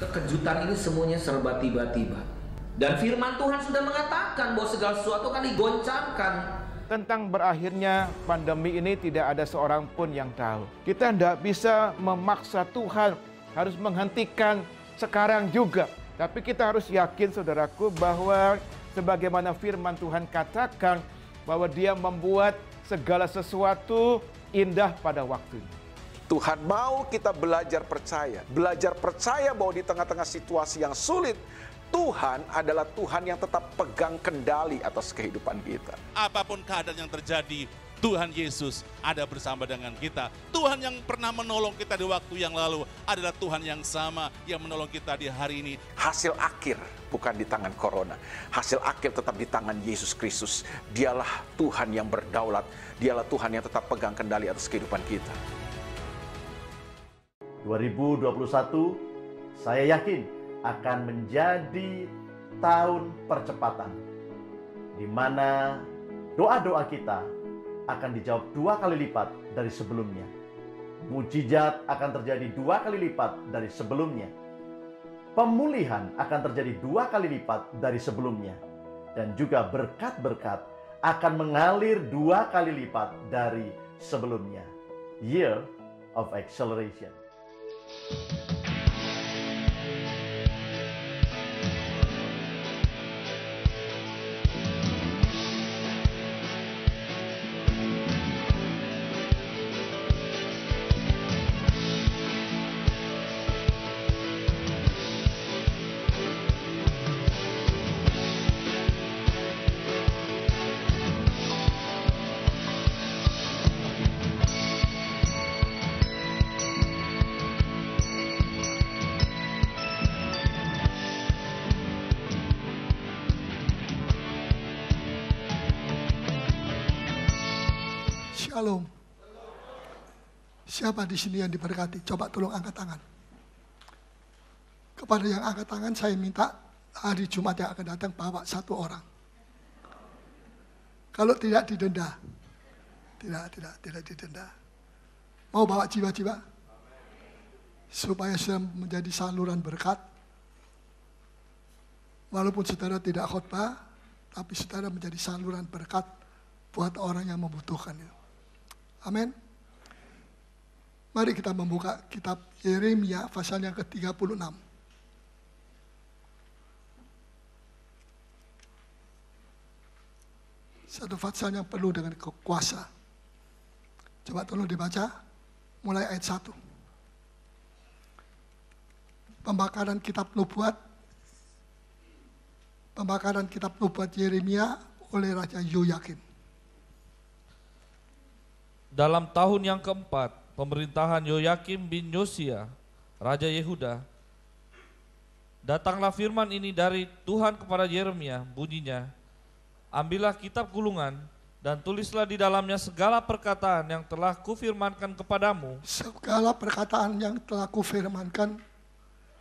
kekejutan ini semuanya serba tiba-tiba. Dan firman Tuhan sudah mengatakan bahwa segala sesuatu akan digoncangkan. Tentang berakhirnya pandemi ini tidak ada seorang pun yang tahu. Kita tidak bisa memaksa Tuhan harus menghentikan sekarang juga. Tapi kita harus yakin saudaraku bahwa sebagaimana firman Tuhan katakan bahwa dia membuat segala sesuatu indah pada waktunya. Tuhan mau kita belajar percaya, belajar percaya bahwa di tengah-tengah situasi yang sulit, Tuhan adalah Tuhan yang tetap pegang kendali atas kehidupan kita. Apapun keadaan yang terjadi, Tuhan Yesus ada bersama dengan kita. Tuhan yang pernah menolong kita di waktu yang lalu adalah Tuhan yang sama yang menolong kita di hari ini. Hasil akhir bukan di tangan corona. Hasil akhir tetap di tangan Yesus Kristus. Dialah Tuhan yang berdaulat. Dialah Tuhan yang tetap pegang kendali atas kehidupan kita. 2021 saya yakin akan menjadi tahun percepatan di mana doa-doa kita akan dijawab dua kali lipat dari sebelumnya. Mujizat akan terjadi dua kali lipat dari sebelumnya. Pemulihan akan terjadi dua kali lipat dari sebelumnya. Dan juga berkat-berkat akan mengalir dua kali lipat dari sebelumnya. Year of Acceleration. Música Siapa di sini yang diberkati? Coba tolong angkat tangan. Kepada yang angkat tangan saya minta hari Jumat yang akan datang bawa satu orang. Kalau tidak didenda. Tidak, tidak, tidak didenda. Mau bawa jiwa-jiwa? Supaya sudah menjadi saluran berkat. Walaupun saudara tidak khutbah tapi saudara menjadi saluran berkat buat orang yang membutuhkan itu, Amin. Mari kita membuka kitab Yeremia pasal yang ke-36. satu pasal yang perlu dengan kekuasa. Coba tolong dibaca mulai ayat 1. Pembakaran kitab nubuat pembakaran kitab nubuat Yeremia oleh Raja Yoyakin Dalam tahun yang keempat, pemerintahan Yoyakim bin Yosia, Raja Yehuda, datanglah firman ini dari Tuhan kepada Yeremia, bunyinya, Ambillah kitab gulungan, dan tulislah di dalamnya segala perkataan yang telah kufirmankan kepadamu. Segala perkataan yang telah kufirmankan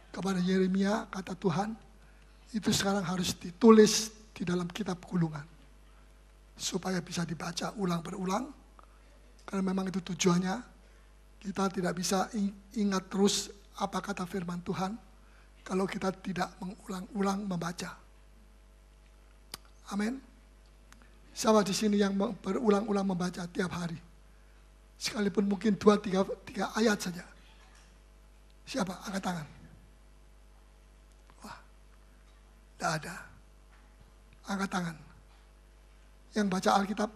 kepada Yeremia, kata Tuhan, itu sekarang harus ditulis di dalam kitab gulungan. Supaya bisa dibaca ulang berulang, karena memang itu tujuannya kita tidak bisa ingat terus apa kata firman Tuhan kalau kita tidak mengulang-ulang membaca. Amin. Siapa di sini yang berulang-ulang membaca tiap hari? Sekalipun mungkin dua, tiga, tiga ayat saja. Siapa? Angkat tangan. Wah, tidak ada. Angkat tangan. Yang baca Alkitab,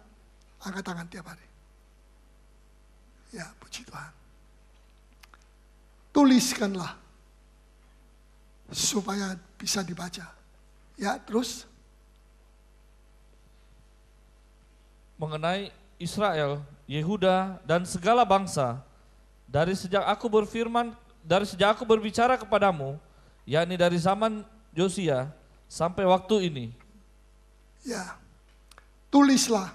angkat tangan tiap hari. Ya, puji Tuhan. Tuliskanlah supaya bisa dibaca. Ya, terus mengenai Israel, Yehuda dan segala bangsa dari sejak aku berfirman dari sejak aku berbicara kepadamu yakni dari zaman Josia sampai waktu ini. Ya. Tulislah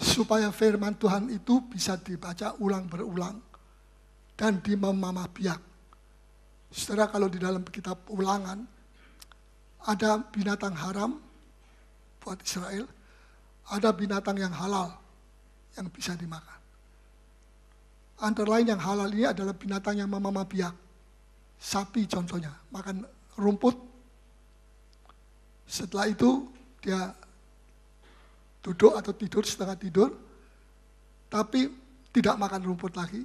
supaya firman Tuhan itu bisa dibaca ulang berulang dan di dimamah biak. Saudara kalau di dalam kitab ulangan ada binatang haram buat Israel, ada binatang yang halal yang bisa dimakan. Antara lain yang halal ini adalah binatang yang mama biak. Sapi contohnya, makan rumput. Setelah itu dia duduk atau tidur setengah tidur, tapi tidak makan rumput lagi,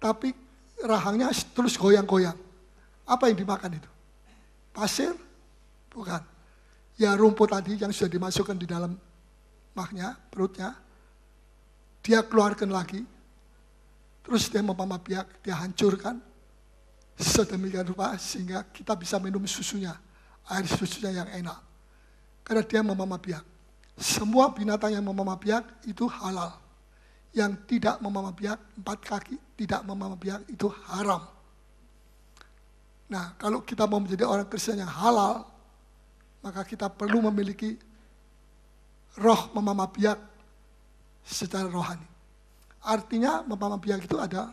tapi rahangnya terus goyang-goyang. Apa yang dimakan itu? Pasir? Bukan. Ya rumput tadi yang sudah dimasukkan di dalam mahnya, perutnya, dia keluarkan lagi, terus dia mempamah pihak, dia hancurkan, sedemikian rupa sehingga kita bisa minum susunya, air susunya yang enak. Karena dia memamah pihak. Semua binatang yang memamah biak itu halal. Yang tidak memamah biak, empat kaki tidak memamah biak itu haram. Nah, kalau kita mau menjadi orang Kristen yang halal, maka kita perlu memiliki roh memamah biak secara rohani. Artinya memamah biak itu ada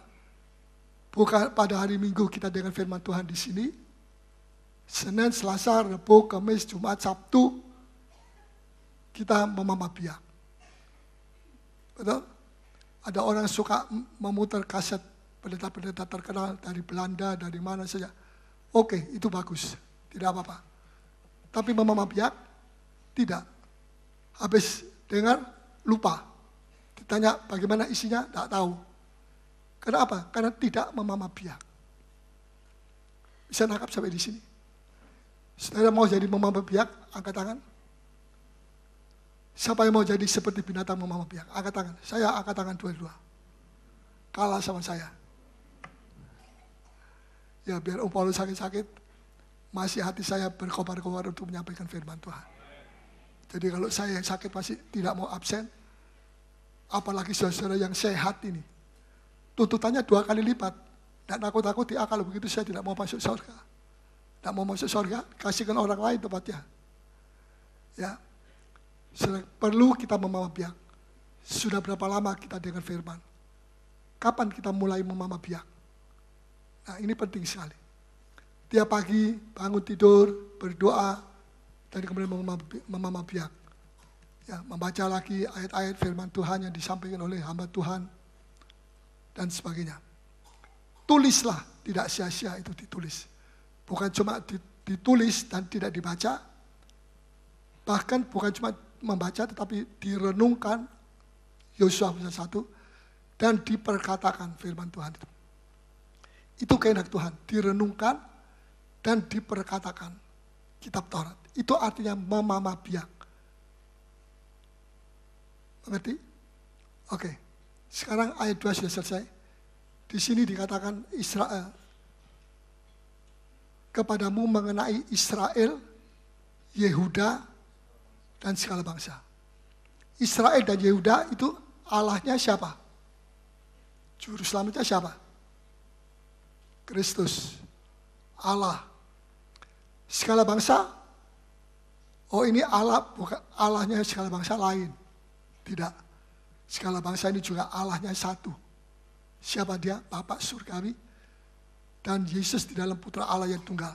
bukan pada hari Minggu kita dengan firman Tuhan di sini, Senin, Selasa, Rabu, Kamis, Jumat, Sabtu, kita memamah pihak. Betul? Ada orang suka memutar kaset pendeta-pendeta terkenal dari Belanda, dari mana saja. Oke, itu bagus. Tidak apa-apa. Tapi memamah pihak? Tidak. Habis dengar, lupa. Ditanya bagaimana isinya, tidak tahu. karena apa Karena tidak memamah pihak. Bisa nangkap sampai di sini? Saudara mau jadi memamah pihak? Angkat tangan. Siapa yang mau jadi seperti binatang memamah biak? Angkat tangan. Saya angkat tangan dua-dua. Kalah sama saya. Ya biar Om Paulus sakit-sakit, masih hati saya berkobar-kobar untuk menyampaikan firman Tuhan. Jadi kalau saya yang sakit masih tidak mau absen, apalagi saudara yang sehat ini, tuntutannya dua kali lipat. Dan takut-takut ya kalau begitu saya tidak mau masuk surga. Tidak mau masuk surga, kasihkan orang lain tempatnya. Ya, Perlu kita memamah Sudah berapa lama kita dengar firman? Kapan kita mulai memamah Nah ini penting sekali. Tiap pagi bangun tidur, berdoa, dan kemudian memamah Ya, membaca lagi ayat-ayat firman Tuhan yang disampaikan oleh hamba Tuhan dan sebagainya. Tulislah, tidak sia-sia itu ditulis. Bukan cuma ditulis dan tidak dibaca, bahkan bukan cuma membaca tetapi direnungkan Yosua pasal 1 dan diperkatakan firman Tuhan itu. Itu kehendak Tuhan, direnungkan dan diperkatakan kitab Taurat. Itu artinya memamah biak. Mengerti? Oke. Sekarang ayat 2 sudah selesai. Di sini dikatakan Israel. Kepadamu mengenai Israel, Yehuda, dan segala bangsa. Israel dan Yehuda itu Allahnya siapa? Juru selamatnya siapa? Kristus, Allah. Segala bangsa, oh ini Allah, bukan Allahnya segala bangsa lain. Tidak. Segala bangsa ini juga Allahnya satu. Siapa dia? Bapak surgawi dan Yesus di dalam putra Allah yang tunggal.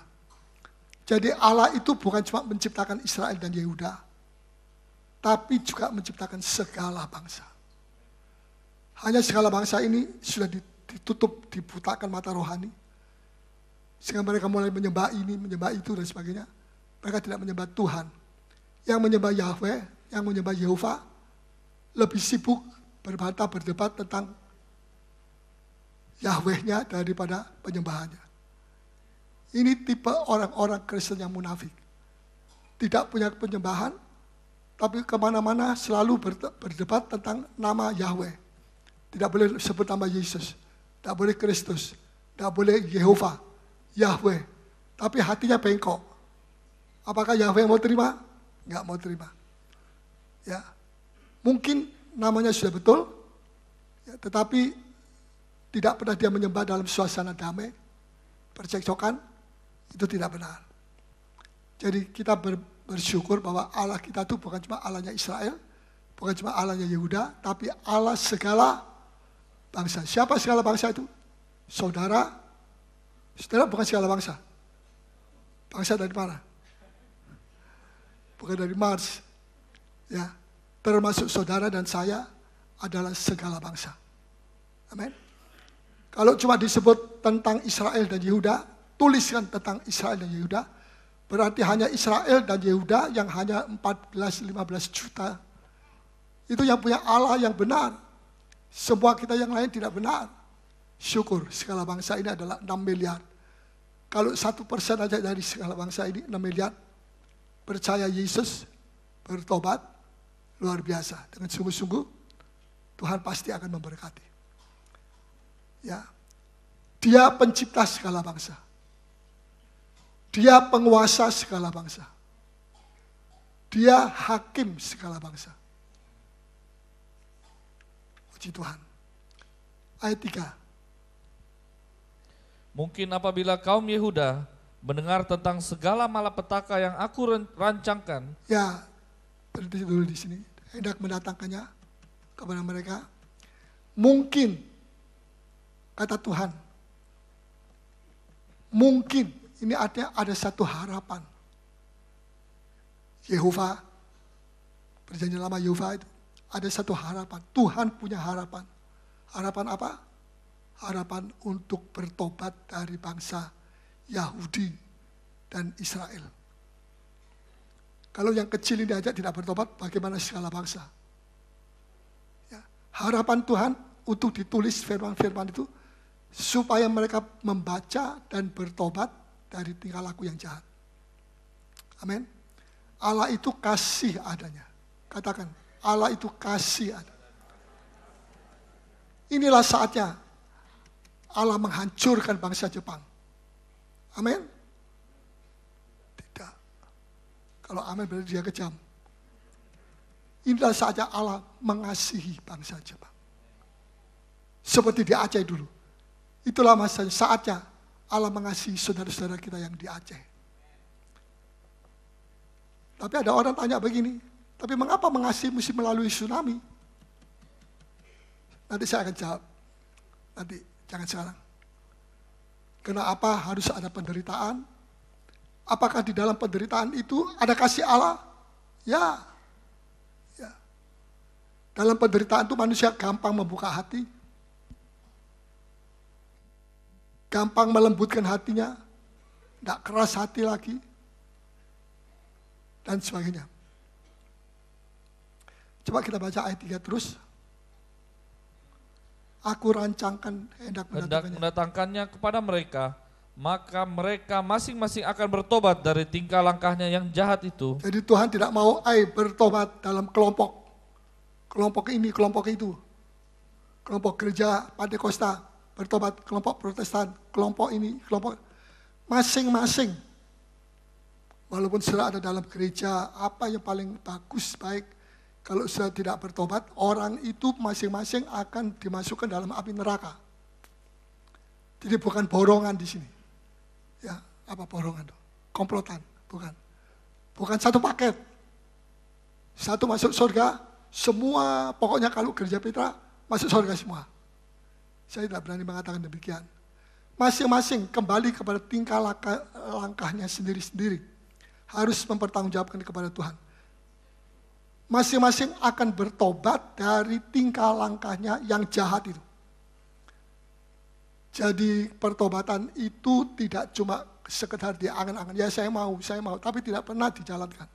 Jadi Allah itu bukan cuma menciptakan Israel dan Yehuda, tapi juga menciptakan segala bangsa. Hanya segala bangsa ini sudah ditutup, dibutakan mata rohani, sehingga mereka mulai menyembah ini, menyembah itu, dan sebagainya. Mereka tidak menyembah Tuhan. Yang menyembah Yahweh, yang menyembah Yehova, lebih sibuk berbantah, berdebat tentang Yahwehnya daripada penyembahannya. Ini tipe orang-orang Kristen yang munafik. Tidak punya penyembahan, tapi kemana-mana selalu berdebat tentang nama Yahweh. Tidak boleh sebut nama Yesus, tidak boleh Kristus, tidak boleh Yehova, Yahweh. Tapi hatinya bengkok. Apakah Yahweh mau terima? Enggak mau terima. Ya, mungkin namanya sudah betul, ya, tetapi tidak pernah dia menyembah dalam suasana damai, percekcokan, itu tidak benar. Jadi kita ber, bersyukur bahwa Allah kita itu bukan cuma Allahnya Israel, bukan cuma Allahnya Yehuda, tapi Allah segala bangsa. Siapa segala bangsa itu? Saudara, saudara bukan segala bangsa. Bangsa dari mana? Bukan dari Mars. Ya, termasuk saudara dan saya adalah segala bangsa. Amin. Kalau cuma disebut tentang Israel dan Yehuda, tuliskan tentang Israel dan Yehuda, Berarti hanya Israel dan Yehuda yang hanya 14-15 juta. Itu yang punya Allah yang benar. Semua kita yang lain tidak benar. Syukur segala bangsa ini adalah 6 miliar. Kalau satu persen aja dari segala bangsa ini 6 miliar. Percaya Yesus, bertobat, luar biasa. Dengan sungguh-sungguh, Tuhan pasti akan memberkati. Ya, dia pencipta segala bangsa. Dia penguasa segala bangsa. Dia hakim segala bangsa. Puji Tuhan. Ayat 3. Mungkin apabila kaum Yehuda mendengar tentang segala malapetaka yang aku rancangkan. Ya, berhenti dulu di sini. Hendak mendatangkannya kepada mereka. Mungkin, kata Tuhan, mungkin ini ada ada satu harapan. Yehova, perjanjian lama Yehova itu, ada satu harapan. Tuhan punya harapan. Harapan apa? Harapan untuk bertobat dari bangsa Yahudi dan Israel. Kalau yang kecil ini aja tidak bertobat, bagaimana segala bangsa? Ya. Harapan Tuhan untuk ditulis firman-firman itu supaya mereka membaca dan bertobat dari tingkah laku yang jahat. Amin. Allah itu kasih adanya. Katakan, Allah itu kasih adanya. Inilah saatnya Allah menghancurkan bangsa Jepang. Amin. Tidak. Kalau amin berarti dia kejam. Inilah saatnya Allah mengasihi bangsa Jepang. Seperti di Aceh dulu. Itulah masa saatnya Allah mengasihi saudara-saudara kita yang di Aceh. Tapi ada orang tanya begini, tapi mengapa mengasihi mesti melalui tsunami? Nanti saya akan jawab. Nanti, jangan sekarang. Kenapa harus ada penderitaan? Apakah di dalam penderitaan itu ada kasih Allah? Ya. ya. Dalam penderitaan itu manusia gampang membuka hati, gampang melembutkan hatinya, tidak keras hati lagi, dan sebagainya. Coba kita baca ayat 3 terus. Aku rancangkan hendak mendatangkannya. hendak mendatangkannya kepada mereka, maka mereka masing-masing akan bertobat dari tingkah langkahnya yang jahat itu. Jadi Tuhan tidak mau ai bertobat dalam kelompok. Kelompok ini, kelompok itu. Kelompok kerja gereja Kosta, bertobat, kelompok protestan, kelompok ini, kelompok masing-masing. Walaupun sudah ada dalam gereja, apa yang paling bagus, baik, kalau sudah tidak bertobat, orang itu masing-masing akan dimasukkan dalam api neraka. Jadi bukan borongan di sini. Ya, apa borongan? Komplotan, bukan. Bukan satu paket. Satu masuk surga, semua pokoknya kalau gereja Petra masuk surga semua. Saya tidak berani mengatakan demikian. Masing-masing kembali kepada tingkah laka, langkahnya sendiri-sendiri. Harus mempertanggungjawabkan kepada Tuhan. Masing-masing akan bertobat dari tingkah langkahnya yang jahat itu. Jadi pertobatan itu tidak cuma sekedar dia angan-angan. Ya saya mau, saya mau, tapi tidak pernah dijalankan.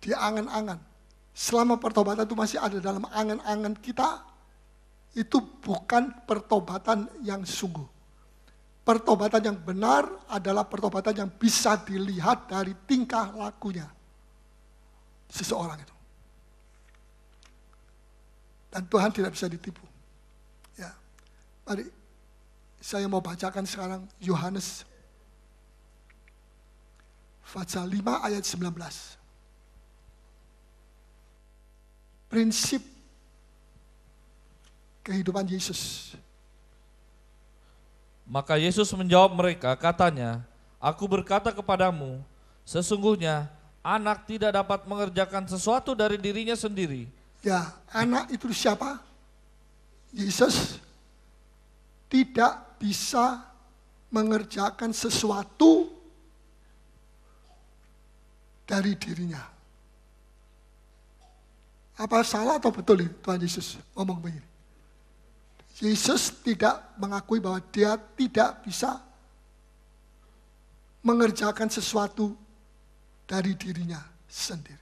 Dia angan-angan. Selama pertobatan itu masih ada dalam angan-angan kita, itu bukan pertobatan yang sungguh. Pertobatan yang benar adalah pertobatan yang bisa dilihat dari tingkah lakunya seseorang itu. Dan Tuhan tidak bisa ditipu. Ya. Mari saya mau bacakan sekarang Yohanes pasal 5 ayat 19. Prinsip kehidupan Yesus. Maka Yesus menjawab mereka, katanya, Aku berkata kepadamu, sesungguhnya anak tidak dapat mengerjakan sesuatu dari dirinya sendiri. Ya, anak itu siapa? Yesus tidak bisa mengerjakan sesuatu dari dirinya. Apa salah atau betul ini Tuhan Yesus ngomong begini? Yesus tidak mengakui bahwa dia tidak bisa mengerjakan sesuatu dari dirinya sendiri.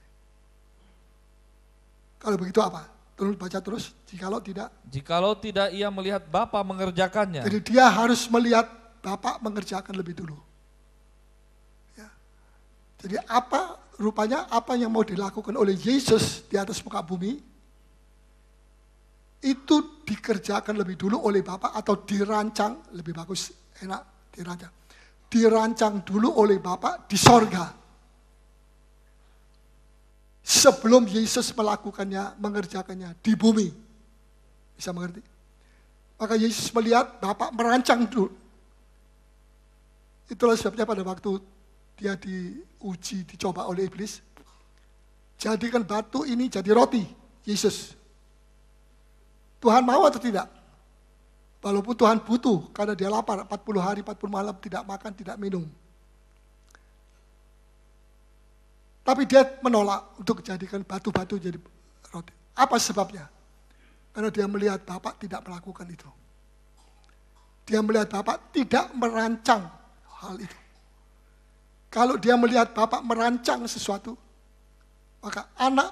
Kalau begitu apa? Terus baca terus, jikalau tidak. Jikalau tidak ia melihat Bapa mengerjakannya. Jadi dia harus melihat Bapak mengerjakan lebih dulu. Ya. Jadi apa rupanya apa yang mau dilakukan oleh Yesus di atas muka bumi itu dikerjakan lebih dulu oleh Bapak atau dirancang, lebih bagus, enak, dirancang. Dirancang dulu oleh Bapak di sorga. Sebelum Yesus melakukannya, mengerjakannya di bumi. Bisa mengerti? Maka Yesus melihat Bapak merancang dulu. Itulah sebabnya pada waktu dia diuji, dicoba oleh iblis. Jadikan batu ini jadi roti, Yesus Tuhan mau atau tidak? Walaupun Tuhan butuh karena dia lapar 40 hari 40 malam tidak makan tidak minum. Tapi dia menolak untuk jadikan batu-batu jadi roti. Apa sebabnya? Karena dia melihat Bapak tidak melakukan itu. Dia melihat Bapak tidak merancang hal itu. Kalau dia melihat Bapak merancang sesuatu, maka anak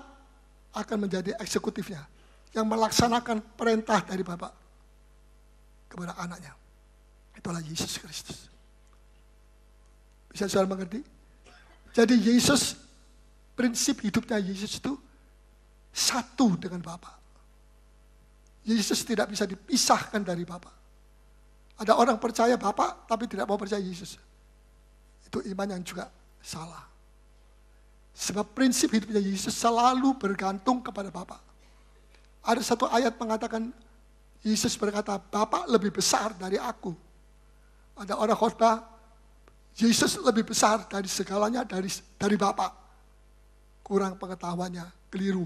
akan menjadi eksekutifnya yang melaksanakan perintah dari Bapak kepada anaknya. Itulah Yesus Kristus. Bisa saudara mengerti? Jadi Yesus, prinsip hidupnya Yesus itu satu dengan Bapak. Yesus tidak bisa dipisahkan dari Bapak. Ada orang percaya Bapak tapi tidak mau percaya Yesus. Itu iman yang juga salah. Sebab prinsip hidupnya Yesus selalu bergantung kepada Bapak. Ada satu ayat mengatakan, Yesus berkata, Bapak lebih besar dari aku. Ada orang khotbah, Yesus lebih besar dari segalanya dari dari Bapak. Kurang pengetahuannya, keliru.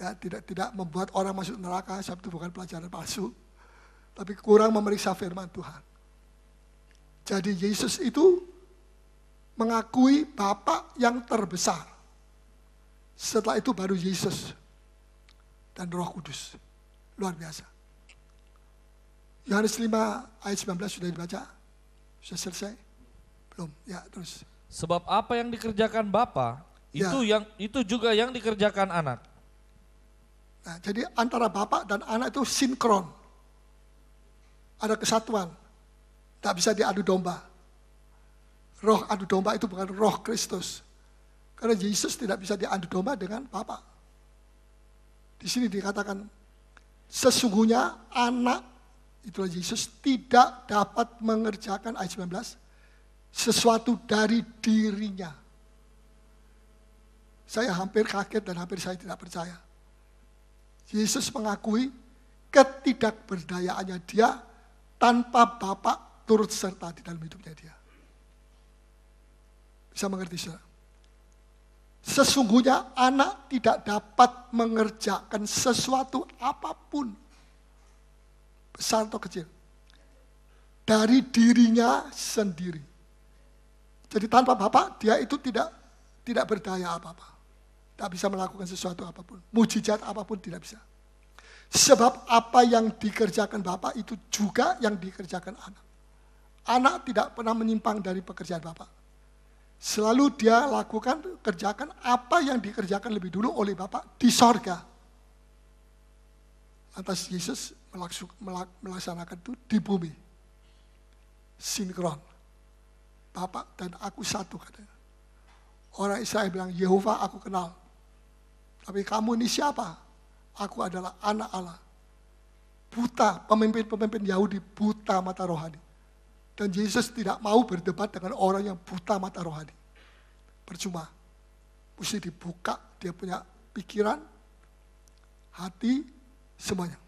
Ya, tidak tidak membuat orang masuk neraka, itu bukan pelajaran palsu. Tapi kurang memeriksa firman Tuhan. Jadi Yesus itu mengakui Bapak yang terbesar. Setelah itu baru Yesus dan roh kudus. Luar biasa. Yohanes 5 ayat 19 sudah dibaca? Sudah selesai? Belum. Ya, terus. Sebab apa yang dikerjakan Bapa, ya. itu yang itu juga yang dikerjakan anak. Nah, jadi antara bapak dan anak itu sinkron. Ada kesatuan. Tak bisa diadu domba. Roh adu domba itu bukan roh Kristus. Karena Yesus tidak bisa diadu domba dengan Bapak. Di sini dikatakan sesungguhnya anak itulah Yesus tidak dapat mengerjakan ayat 19 sesuatu dari dirinya. Saya hampir kaget dan hampir saya tidak percaya. Yesus mengakui ketidakberdayaannya dia tanpa Bapak turut serta di dalam hidupnya dia. Bisa mengerti saudara? Sesungguhnya anak tidak dapat mengerjakan sesuatu apapun, besar atau kecil, dari dirinya sendiri. Jadi tanpa bapak dia itu tidak tidak berdaya apa-apa. Tidak bisa melakukan sesuatu apapun. Mujizat apapun tidak bisa. Sebab apa yang dikerjakan bapak itu juga yang dikerjakan anak. Anak tidak pernah menyimpang dari pekerjaan bapak. Selalu dia lakukan, kerjakan apa yang dikerjakan lebih dulu oleh Bapak di sorga. Atas Yesus melaksanakan itu di bumi. Sinkron. Bapak dan aku satu katanya. Orang Israel bilang, Yehova aku kenal. Tapi kamu ini siapa? Aku adalah anak Allah. Buta, pemimpin-pemimpin Yahudi buta mata rohani. Dan Yesus tidak mau berdebat dengan orang yang buta mata rohani. Percuma. Mesti dibuka, dia punya pikiran, hati, semuanya.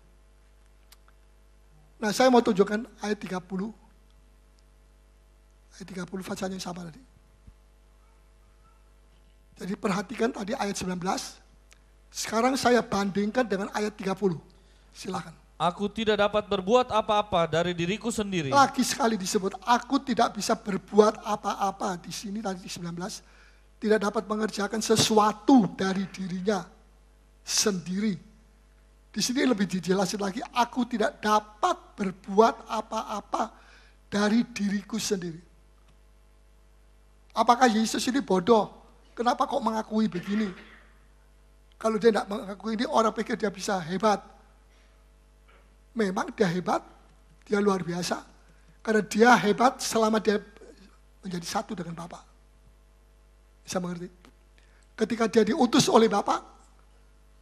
Nah saya mau tunjukkan ayat 30. Ayat 30 fasanya yang sama tadi. Jadi perhatikan tadi ayat 19. Sekarang saya bandingkan dengan ayat 30. Silakan. Aku tidak dapat berbuat apa-apa dari diriku sendiri. Lagi sekali disebut, aku tidak bisa berbuat apa-apa. Di sini tadi di 19, tidak dapat mengerjakan sesuatu dari dirinya sendiri. Di sini lebih dijelasin lagi, aku tidak dapat berbuat apa-apa dari diriku sendiri. Apakah Yesus ini bodoh? Kenapa kok mengakui begini? Kalau dia tidak mengakui ini, orang pikir dia bisa hebat memang dia hebat, dia luar biasa. Karena dia hebat selama dia menjadi satu dengan Bapak. Bisa mengerti? Ketika dia diutus oleh Bapak,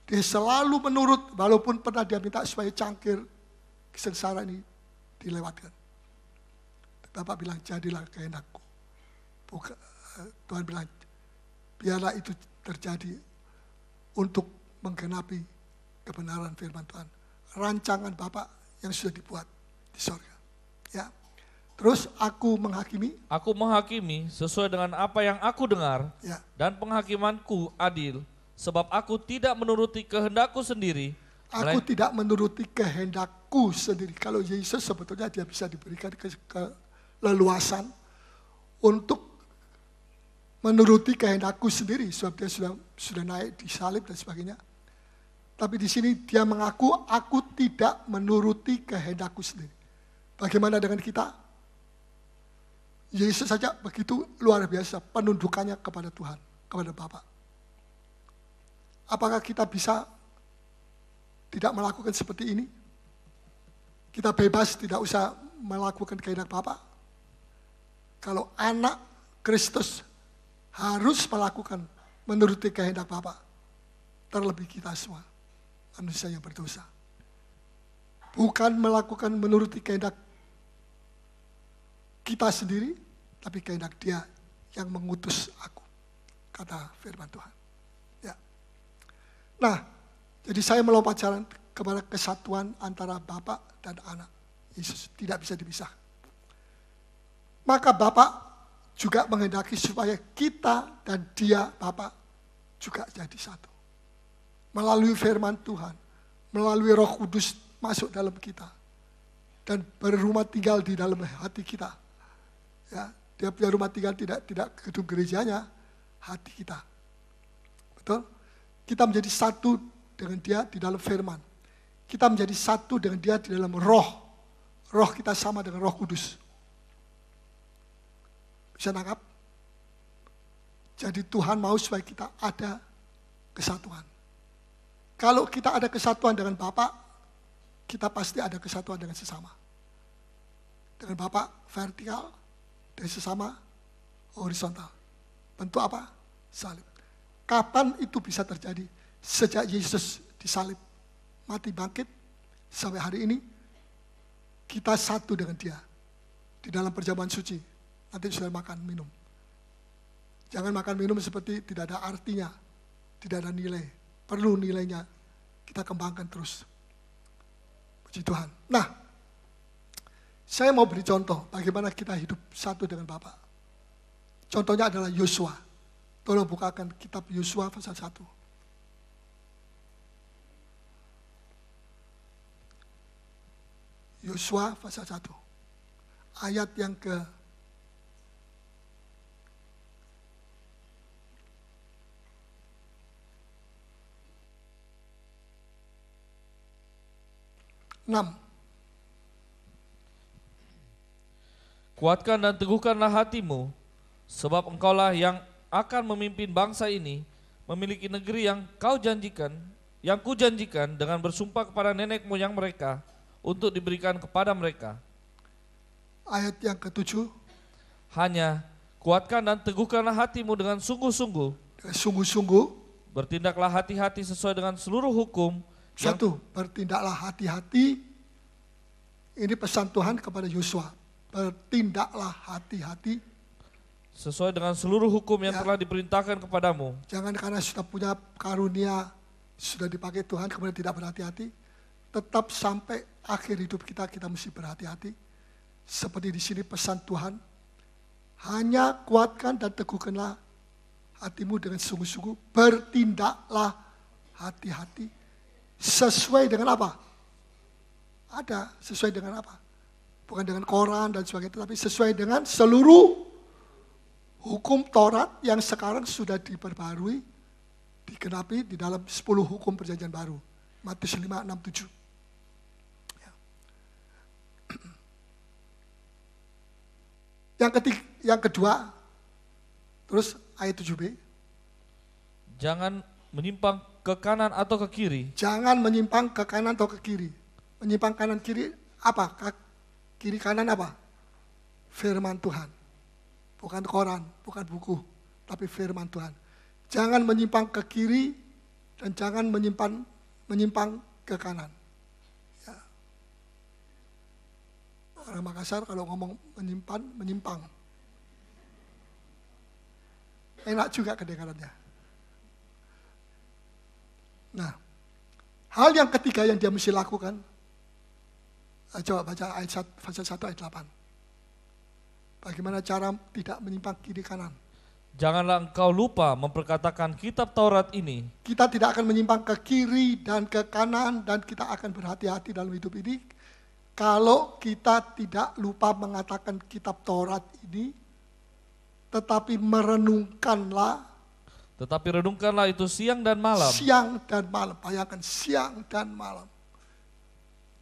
dia selalu menurut walaupun pernah dia minta supaya cangkir sengsara ini dilewatkan. Bapak bilang, jadilah kehendakku. Eh, Tuhan bilang, biarlah itu terjadi untuk menggenapi kebenaran firman Tuhan rancangan Bapak yang sudah dibuat di sorga. Ya. Terus aku menghakimi. Aku menghakimi sesuai dengan apa yang aku dengar ya. dan penghakimanku adil sebab aku tidak menuruti kehendakku sendiri. Aku Lain... tidak menuruti kehendakku sendiri. Kalau Yesus sebetulnya dia bisa diberikan keleluasan ke untuk menuruti kehendakku sendiri sebab dia sudah sudah naik di salib dan sebagainya. Tapi di sini dia mengaku, aku tidak menuruti kehendakku sendiri. Bagaimana dengan kita? Yesus saja begitu luar biasa penundukannya kepada Tuhan, kepada Bapa. Apakah kita bisa tidak melakukan seperti ini? Kita bebas, tidak usah melakukan kehendak Bapa. Kalau anak Kristus harus melakukan menuruti kehendak Bapa, terlebih kita semua manusia yang berdosa. Bukan melakukan menuruti kehendak kita sendiri, tapi kehendak dia yang mengutus aku, kata firman Tuhan. Ya. Nah, jadi saya melompat jalan kepada kesatuan antara Bapak dan anak. Yesus tidak bisa dipisah. Maka Bapak juga menghendaki supaya kita dan dia Bapak juga jadi satu melalui firman Tuhan, melalui roh kudus masuk dalam kita. Dan berumah tinggal di dalam hati kita. Ya, dia punya rumah tinggal tidak tidak gedung gerejanya, hati kita. Betul? Kita menjadi satu dengan dia di dalam firman. Kita menjadi satu dengan dia di dalam roh. Roh kita sama dengan roh kudus. Bisa nangkap? Jadi Tuhan mau supaya kita ada kesatuan. Kalau kita ada kesatuan dengan Bapak, kita pasti ada kesatuan dengan sesama. Dengan Bapak vertikal, dengan sesama horizontal. Bentuk apa? Salib. Kapan itu bisa terjadi? Sejak Yesus disalib, mati bangkit, sampai hari ini, kita satu dengan dia. Di dalam perjamuan suci, nanti sudah makan, minum. Jangan makan minum seperti tidak ada artinya, tidak ada nilai, perlu nilainya kita kembangkan terus. Puji Tuhan. Nah, saya mau beri contoh bagaimana kita hidup satu dengan Bapak. Contohnya adalah Yosua. Tolong bukakan kitab Yosua pasal 1. Yosua pasal 1. Ayat yang ke 6. Kuatkan dan teguhkanlah hatimu, sebab engkaulah yang akan memimpin bangsa ini, memiliki negeri yang kau janjikan, yang kujanjikan dengan bersumpah kepada nenek moyang mereka untuk diberikan kepada mereka. Ayat yang ketujuh. Hanya kuatkan dan teguhkanlah hatimu dengan sungguh-sungguh. Sungguh-sungguh. Bertindaklah hati-hati sesuai dengan seluruh hukum Ya. Satu, bertindaklah hati-hati. Ini pesan Tuhan kepada Yosua. Bertindaklah hati-hati. Sesuai dengan seluruh hukum yang ya. telah diperintahkan kepadamu. Jangan karena sudah punya karunia, sudah dipakai Tuhan kemudian tidak berhati-hati. Tetap sampai akhir hidup kita, kita mesti berhati-hati. Seperti di sini pesan Tuhan. Hanya kuatkan dan teguhkanlah hatimu dengan sungguh-sungguh. Bertindaklah hati-hati Sesuai dengan apa? Ada, sesuai dengan apa? Bukan dengan koran dan sebagainya, tapi sesuai dengan seluruh hukum Taurat yang sekarang sudah diperbarui, dikenapi di dalam 10 hukum perjanjian baru. Matius 5, 6, 7. Yang ketiga, yang kedua, terus ayat 7b. Jangan menyimpang ke kanan atau ke kiri. Jangan menyimpang ke kanan atau ke kiri. Menyimpang kanan kiri apa? kiri kanan apa? Firman Tuhan. Bukan koran, bukan buku, tapi firman Tuhan. Jangan menyimpang ke kiri dan jangan menyimpan menyimpang ke kanan. Ya. Orang Makassar kalau ngomong menyimpan, menyimpang. Enak juga kedengarannya. Nah, hal yang ketiga yang dia mesti lakukan, eh, coba baca ayat 1, pasal ayat 8. Bagaimana cara tidak menyimpang kiri kanan. Janganlah engkau lupa memperkatakan kitab Taurat ini. Kita tidak akan menyimpang ke kiri dan ke kanan dan kita akan berhati-hati dalam hidup ini. Kalau kita tidak lupa mengatakan kitab Taurat ini, tetapi merenungkanlah tetapi renungkanlah itu siang dan malam. Siang dan malam, bayangkan siang dan malam.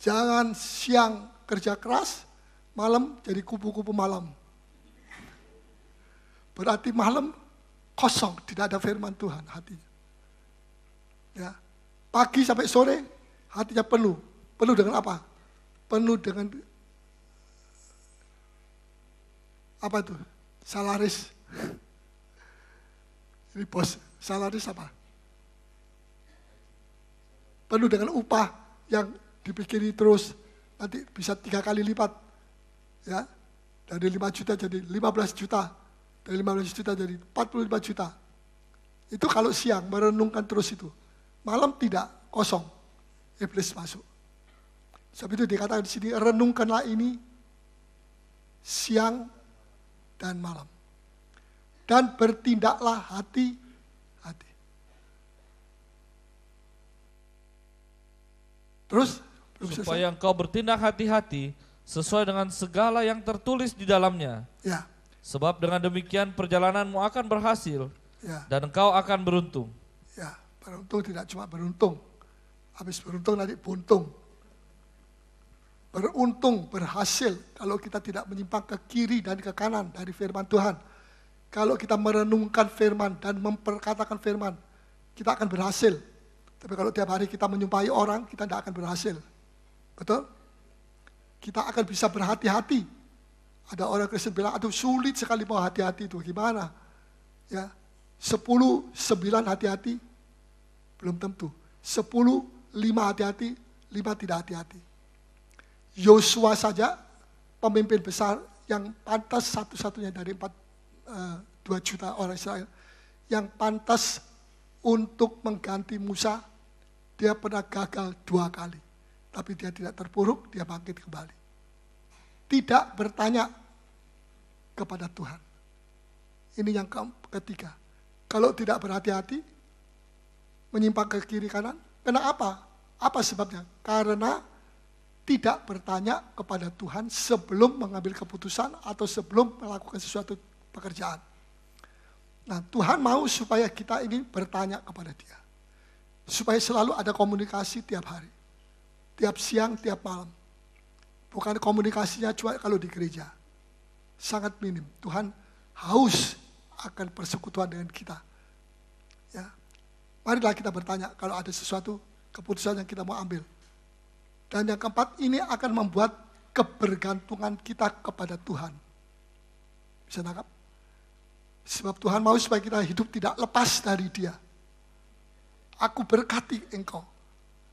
Jangan siang kerja keras, malam jadi kupu-kupu malam. Berarti malam kosong, tidak ada firman Tuhan hatinya. Ya. Pagi sampai sore hatinya penuh. Penuh dengan apa? Penuh dengan apa itu? Salaris. Ini bos, salahnya apa? Penuh dengan upah yang dipikiri terus, nanti bisa tiga kali lipat. ya Dari 5 juta jadi 15 juta, dari 15 juta jadi 45 juta. Itu kalau siang merenungkan terus itu. Malam tidak, kosong. Iblis masuk. Sebab itu dikatakan di sini, renungkanlah ini siang dan malam dan bertindaklah hati hati. Terus supaya engkau bertindak hati-hati sesuai dengan segala yang tertulis di dalamnya. Ya. Sebab dengan demikian perjalananmu akan berhasil ya. dan engkau akan beruntung. Ya, beruntung tidak cuma beruntung. Habis beruntung nanti buntung. Beruntung, berhasil kalau kita tidak menyimpang ke kiri dan ke kanan dari firman Tuhan kalau kita merenungkan firman dan memperkatakan firman, kita akan berhasil. Tapi kalau tiap hari kita menyumpahi orang, kita tidak akan berhasil. Betul? Kita akan bisa berhati-hati. Ada orang Kristen bilang, aduh sulit sekali mau hati-hati itu. Gimana? Ya, 10, 9 hati-hati, belum tentu. 10, 5 hati-hati, 5 tidak hati-hati. Yosua saja, pemimpin besar yang pantas satu-satunya dari empat Eh, dua juta orang Israel yang pantas untuk mengganti Musa, dia pernah gagal dua kali. Tapi dia tidak terpuruk, dia bangkit kembali. Tidak bertanya kepada Tuhan. Ini yang ketiga. Kalau tidak berhati-hati, menyimpang ke kiri kanan, kena apa? Apa sebabnya? Karena tidak bertanya kepada Tuhan sebelum mengambil keputusan atau sebelum melakukan sesuatu pekerjaan. Nah, Tuhan mau supaya kita ini bertanya kepada Dia. Supaya selalu ada komunikasi tiap hari. Tiap siang, tiap malam. Bukan komunikasinya cuma kalau di gereja. Sangat minim. Tuhan haus akan persekutuan dengan kita. Ya. Marilah kita bertanya kalau ada sesuatu keputusan yang kita mau ambil. Dan yang keempat ini akan membuat kebergantungan kita kepada Tuhan. Bisa nangkap? Sebab Tuhan mau supaya kita hidup tidak lepas dari dia. Aku berkati engkau.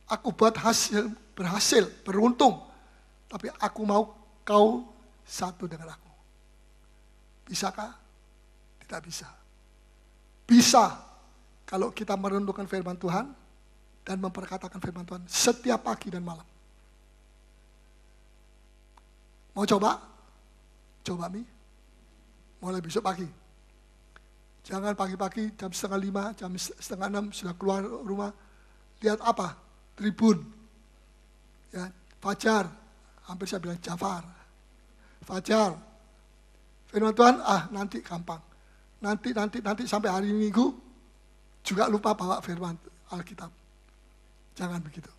Aku buat hasil berhasil, beruntung. Tapi aku mau kau satu dengan aku. Bisakah? Tidak bisa. Bisa kalau kita merenungkan firman Tuhan dan memperkatakan firman Tuhan setiap pagi dan malam. Mau coba? Coba Mi. Mulai besok pagi. Jangan pagi-pagi jam setengah lima, jam setengah enam sudah keluar rumah. Lihat apa? Tribun. Ya, Fajar. Hampir saya bilang Jafar. Fajar. Firman Tuhan, ah nanti gampang. Nanti, nanti, nanti sampai hari Minggu juga lupa bawa firman Alkitab. Jangan begitu.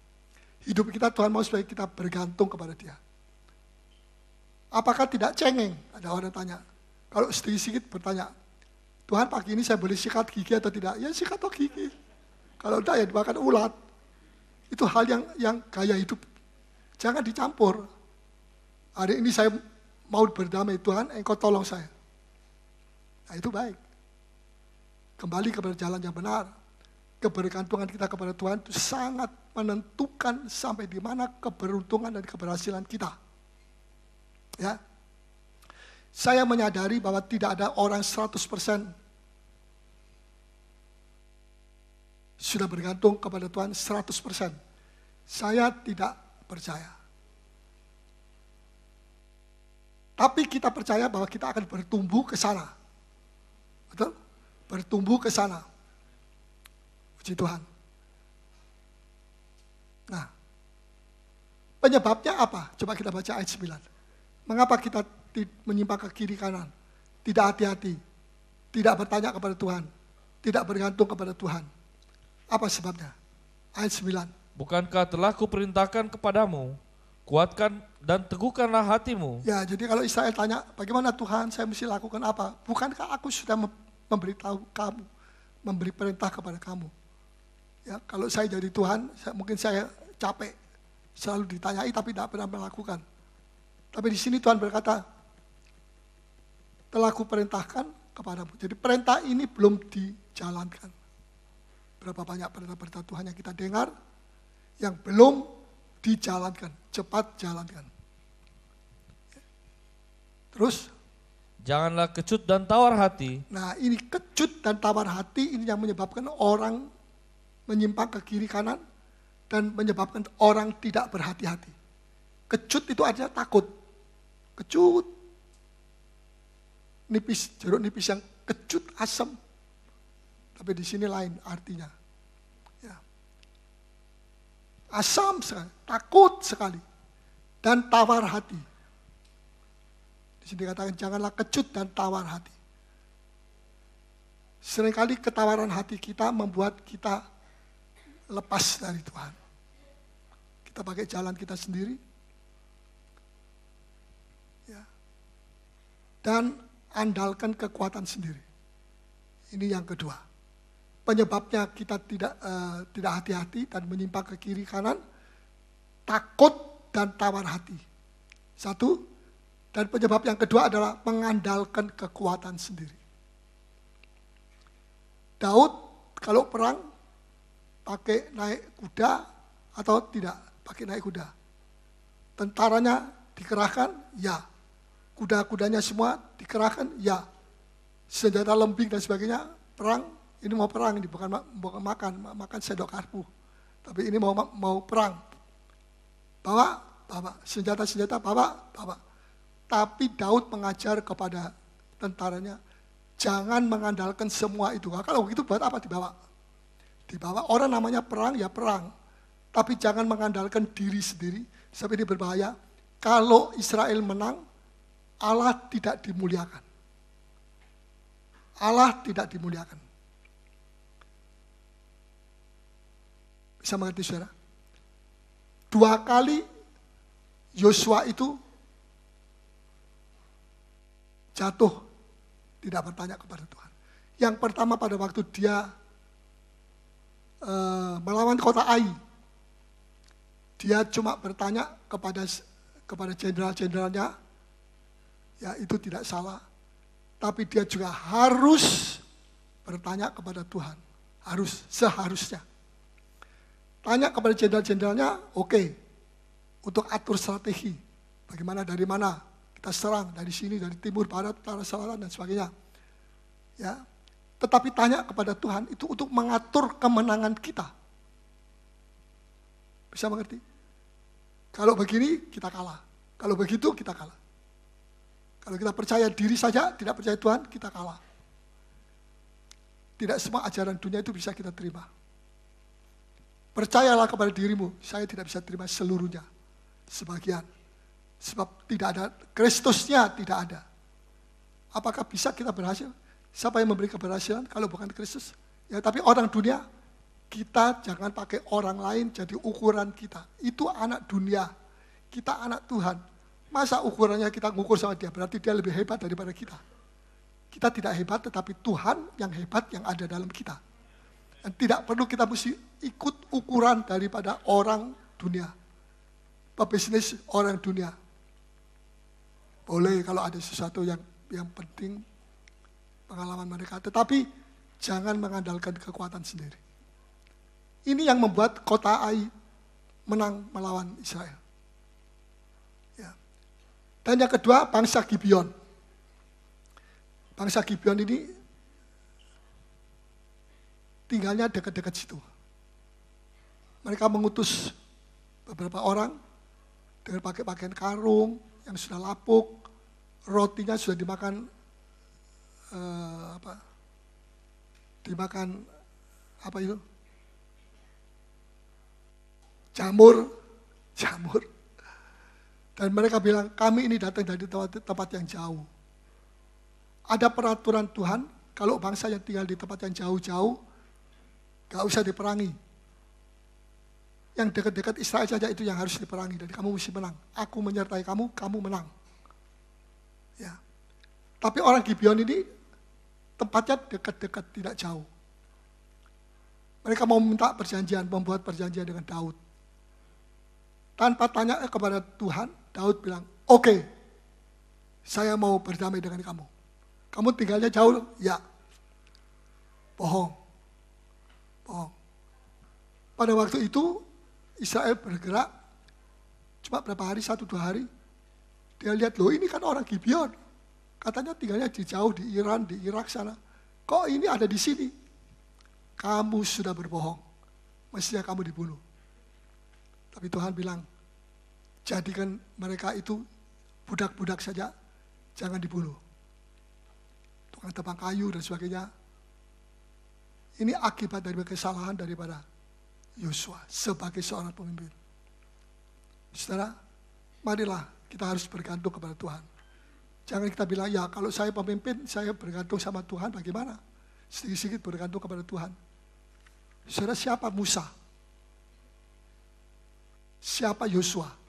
Hidup kita Tuhan mau supaya kita bergantung kepada dia. Apakah tidak cengeng? Ada orang tanya. Kalau sedikit sedikit bertanya, Tuhan pagi ini saya boleh sikat gigi atau tidak? Ya sikat atau gigi. Kalau tidak ya dimakan ulat. Itu hal yang yang kaya hidup. Jangan dicampur. Hari ini saya mau berdamai Tuhan, engkau tolong saya. Nah itu baik. Kembali kepada jalan yang benar. keberkantungan kita kepada Tuhan itu sangat menentukan sampai di mana keberuntungan dan keberhasilan kita. Ya, saya menyadari bahwa tidak ada orang 100% sudah bergantung kepada Tuhan 100%. Saya tidak percaya. Tapi kita percaya bahwa kita akan bertumbuh ke sana. Betul? Bertumbuh ke sana. Puji Tuhan. Nah, penyebabnya apa? Coba kita baca ayat 9. Mengapa kita menyimpang ke kiri kanan, tidak hati-hati, tidak bertanya kepada Tuhan, tidak bergantung kepada Tuhan. Apa sebabnya? Ayat 9. Bukankah telah kuperintahkan kepadamu, kuatkan dan teguhkanlah hatimu. Ya, jadi kalau Israel tanya, bagaimana Tuhan saya mesti lakukan apa? Bukankah aku sudah memberitahu kamu, memberi perintah kepada kamu? Ya, kalau saya jadi Tuhan, saya, mungkin saya capek, selalu ditanyai tapi tidak pernah melakukan. Tapi di sini Tuhan berkata, telah kuperintahkan kepadamu. Jadi perintah ini belum dijalankan. Berapa banyak perintah-perintah Tuhan yang kita dengar yang belum dijalankan, cepat jalankan. Terus Janganlah kecut dan tawar hati. Nah ini kecut dan tawar hati ini yang menyebabkan orang menyimpang ke kiri kanan dan menyebabkan orang tidak berhati-hati. Kecut itu artinya takut. Kecut, nipis, jeruk nipis yang kecut asam. Tapi di sini lain artinya. Ya. Asam sekali, takut sekali. Dan tawar hati. Di sini dikatakan janganlah kecut dan tawar hati. Seringkali ketawaran hati kita membuat kita lepas dari Tuhan. Kita pakai jalan kita sendiri. Ya. Dan andalkan kekuatan sendiri. Ini yang kedua. Penyebabnya kita tidak uh, tidak hati-hati dan menyimpang ke kiri kanan, takut dan tawar hati. Satu, dan penyebab yang kedua adalah mengandalkan kekuatan sendiri. Daud kalau perang pakai naik kuda atau tidak pakai naik kuda. Tentaranya dikerahkan, ya kuda-kudanya semua dikerahkan, ya. Senjata lembing dan sebagainya, perang, ini mau perang, ini bukan, bukan makan, makan sendok karpu. Tapi ini mau mau perang. Bawa, bawa, senjata-senjata bawa, bawa. Tapi Daud mengajar kepada tentaranya, jangan mengandalkan semua itu. Nah, kalau begitu buat apa dibawa? Dibawa orang namanya perang, ya perang. Tapi jangan mengandalkan diri sendiri, sampai ini berbahaya. Kalau Israel menang, Allah tidak dimuliakan. Allah tidak dimuliakan. Bisa mengerti saudara? Dua kali Yosua itu jatuh tidak bertanya kepada Tuhan. Yang pertama pada waktu dia e, melawan kota Ai, dia cuma bertanya kepada kepada jenderal-jenderalnya ya itu tidak salah. Tapi dia juga harus bertanya kepada Tuhan. Harus, seharusnya. Tanya kepada jenderal-jenderalnya, oke, okay, untuk atur strategi. Bagaimana, dari mana kita serang, dari sini, dari timur, barat, utara, selatan, dan sebagainya. Ya, tetapi tanya kepada Tuhan itu untuk mengatur kemenangan kita. Bisa mengerti? Kalau begini kita kalah, kalau begitu kita kalah. Kalau kita percaya diri saja, tidak percaya Tuhan, kita kalah. Tidak semua ajaran dunia itu bisa kita terima. Percayalah kepada dirimu, saya tidak bisa terima seluruhnya, sebagian. Sebab tidak ada, Kristusnya tidak ada. Apakah bisa kita berhasil? Siapa yang memberi keberhasilan kalau bukan Kristus? Ya, tapi orang dunia, kita jangan pakai orang lain jadi ukuran kita. Itu anak dunia, kita anak Tuhan Masa ukurannya kita ngukur sama dia, berarti dia lebih hebat daripada kita. Kita tidak hebat, tetapi Tuhan yang hebat yang ada dalam kita. Dan tidak perlu kita mesti ikut ukuran daripada orang dunia. Pebisnis orang dunia. Boleh kalau ada sesuatu yang yang penting pengalaman mereka. Tetapi jangan mengandalkan kekuatan sendiri. Ini yang membuat kota Ai menang melawan Israel. Dan yang kedua bangsa Gibeon. Bangsa Gibeon ini tinggalnya dekat-dekat situ. Mereka mengutus beberapa orang dengan pakai pakaian karung yang sudah lapuk, rotinya sudah dimakan eh, apa? Dimakan apa itu? Jamur, jamur dan mereka bilang, kami ini datang dari tempat, yang jauh. Ada peraturan Tuhan, kalau bangsa yang tinggal di tempat yang jauh-jauh, gak usah diperangi. Yang dekat-dekat Israel saja itu yang harus diperangi, dan kamu mesti menang. Aku menyertai kamu, kamu menang. Ya. Tapi orang Gibeon ini tempatnya dekat-dekat, tidak jauh. Mereka mau minta perjanjian, membuat perjanjian dengan Daud. Tanpa tanya kepada Tuhan, Daud bilang, oke, okay, saya mau berdamai dengan kamu. Kamu tinggalnya jauh, ya. Bohong. Bohong. Pada waktu itu, Israel bergerak, cuma berapa hari, satu dua hari. Dia lihat, loh ini kan orang Gibeon. Katanya tinggalnya di jauh, di Iran, di Irak sana. Kok ini ada di sini? Kamu sudah berbohong. Mestinya kamu dibunuh. Tapi Tuhan bilang, jadikan mereka itu budak-budak saja, jangan dibunuh. Tukang tebang kayu dan sebagainya. Ini akibat dari kesalahan daripada Yosua sebagai seorang pemimpin. Saudara, marilah kita harus bergantung kepada Tuhan. Jangan kita bilang, ya kalau saya pemimpin, saya bergantung sama Tuhan, bagaimana? Sedikit-sedikit bergantung kepada Tuhan. Saudara, siapa Musa? Siapa Yosua?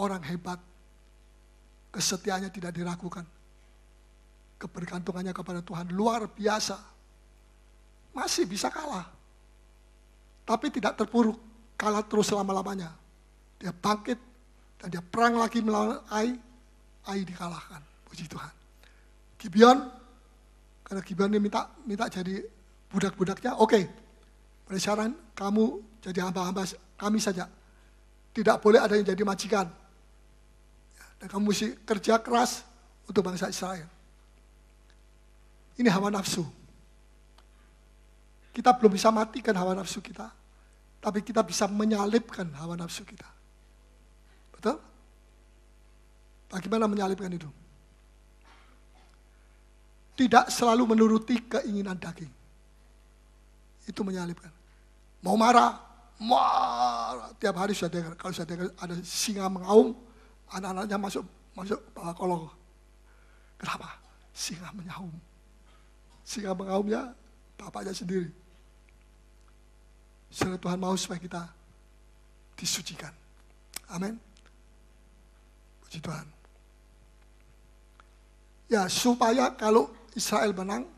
orang hebat. Kesetiaannya tidak diragukan. Kebergantungannya kepada Tuhan luar biasa. Masih bisa kalah. Tapi tidak terpuruk. Kalah terus selama-lamanya. Dia bangkit dan dia perang lagi melawan Ai. Ai dikalahkan. Puji Tuhan. Gibeon, karena Gibeon ini minta, minta jadi budak-budaknya, oke. Okay. Pada saran, kamu jadi hamba-hamba kami saja. Tidak boleh ada yang jadi majikan dan kamu mesti kerja keras untuk bangsa Israel. Ini hawa nafsu. Kita belum bisa matikan hawa nafsu kita, tapi kita bisa menyalipkan hawa nafsu kita. Betul? Bagaimana menyalipkan itu? Tidak selalu menuruti keinginan daging. Itu menyalipkan. Mau marah, marah. Tiap hari sudah dengar, kalau sudah dengar ada singa mengaum, anak-anaknya masuk masuk kepala kolong. Kenapa? Singa menyahum, Singa mengaumnya bapaknya sendiri. Sehingga Tuhan mau supaya kita disucikan. Amin. Puji Tuhan. Ya, supaya kalau Israel menang,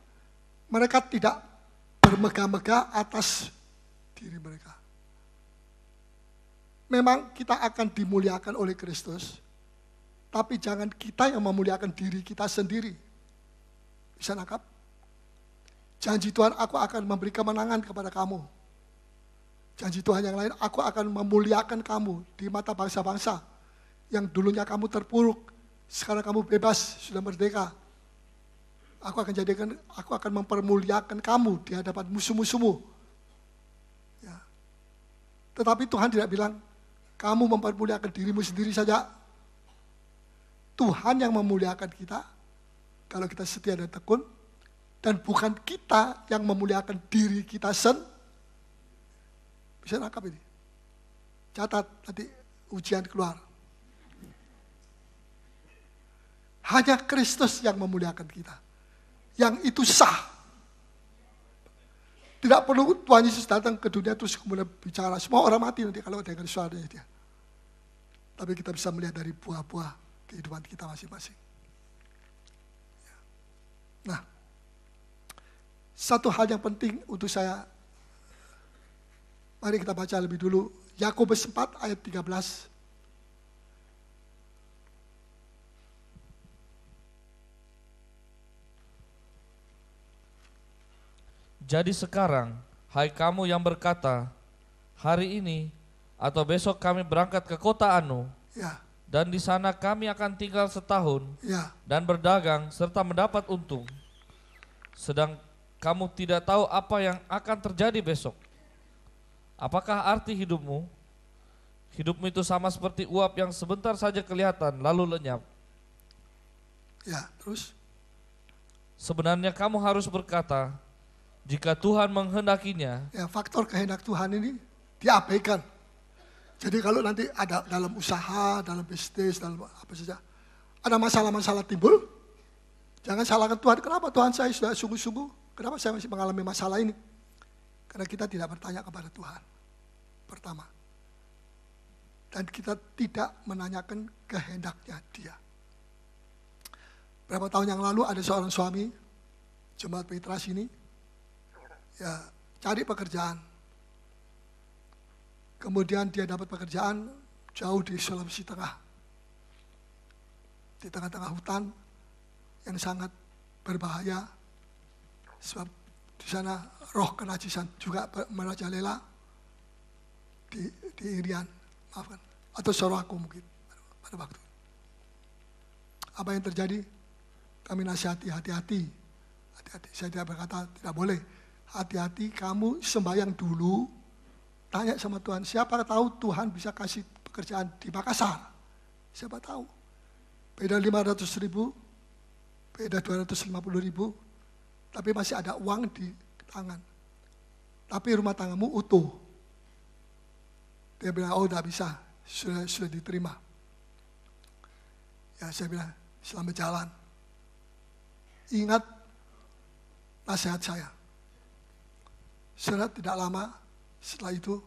mereka tidak bermegah-megah atas diri mereka memang kita akan dimuliakan oleh Kristus, tapi jangan kita yang memuliakan diri kita sendiri. Bisa nangkap? Janji Tuhan, aku akan memberi kemenangan kepada kamu. Janji Tuhan yang lain, aku akan memuliakan kamu di mata bangsa-bangsa. Yang dulunya kamu terpuruk, sekarang kamu bebas, sudah merdeka. Aku akan jadikan, aku akan mempermuliakan kamu di hadapan musuh-musuhmu. Ya. Tetapi Tuhan tidak bilang, kamu mempermuliakan dirimu sendiri saja. Tuhan yang memuliakan kita kalau kita setia dan tekun dan bukan kita yang memuliakan diri kita sen. Bisa nangkap ini? Catat nanti ujian keluar. Hanya Kristus yang memuliakan kita. Yang itu sah. Tidak perlu Tuhan Yesus datang ke dunia terus kemudian bicara. Semua orang mati nanti kalau dengar suaranya dia tapi kita bisa melihat dari buah-buah kehidupan kita masing-masing. Ya. Nah, satu hal yang penting untuk saya, mari kita baca lebih dulu. Yakobus 4 ayat 13. Jadi sekarang, hai kamu yang berkata, hari ini atau besok kami berangkat ke kota Anu. Ya. Dan di sana kami akan tinggal setahun ya. dan berdagang serta mendapat untung. Sedang kamu tidak tahu apa yang akan terjadi besok. Apakah arti hidupmu? Hidupmu itu sama seperti uap yang sebentar saja kelihatan lalu lenyap. Ya, terus? Sebenarnya kamu harus berkata, jika Tuhan menghendakinya. Ya, faktor kehendak Tuhan ini diabaikan. Jadi kalau nanti ada dalam usaha, dalam bisnis, dalam apa saja, ada masalah-masalah timbul, jangan salahkan Tuhan. Kenapa Tuhan saya sudah sungguh-sungguh? Kenapa saya masih mengalami masalah ini? Karena kita tidak bertanya kepada Tuhan. Pertama. Dan kita tidak menanyakan kehendaknya dia. Berapa tahun yang lalu ada seorang suami, Jemaat Petrus ini, ya cari pekerjaan Kemudian dia dapat pekerjaan jauh di Sulawesi Tengah. Di tengah-tengah hutan yang sangat berbahaya. Sebab di sana roh kenajisan juga merajalela di, di Irian. Maafkan. Atau soraku mungkin pada waktu. Apa yang terjadi? Kami nasihati hati-hati. Hati-hati. Saya tidak berkata tidak boleh. Hati-hati kamu sembahyang dulu tanya sama Tuhan, siapa tahu Tuhan bisa kasih pekerjaan di Makassar? Siapa tahu? Beda 500 ribu, beda 250 ribu, tapi masih ada uang di tangan. Tapi rumah tanggamu utuh. Dia bilang, oh tidak bisa, sudah, sudah diterima. Ya saya bilang, selamat jalan. Ingat nasihat saya. Sudah tidak lama, setelah itu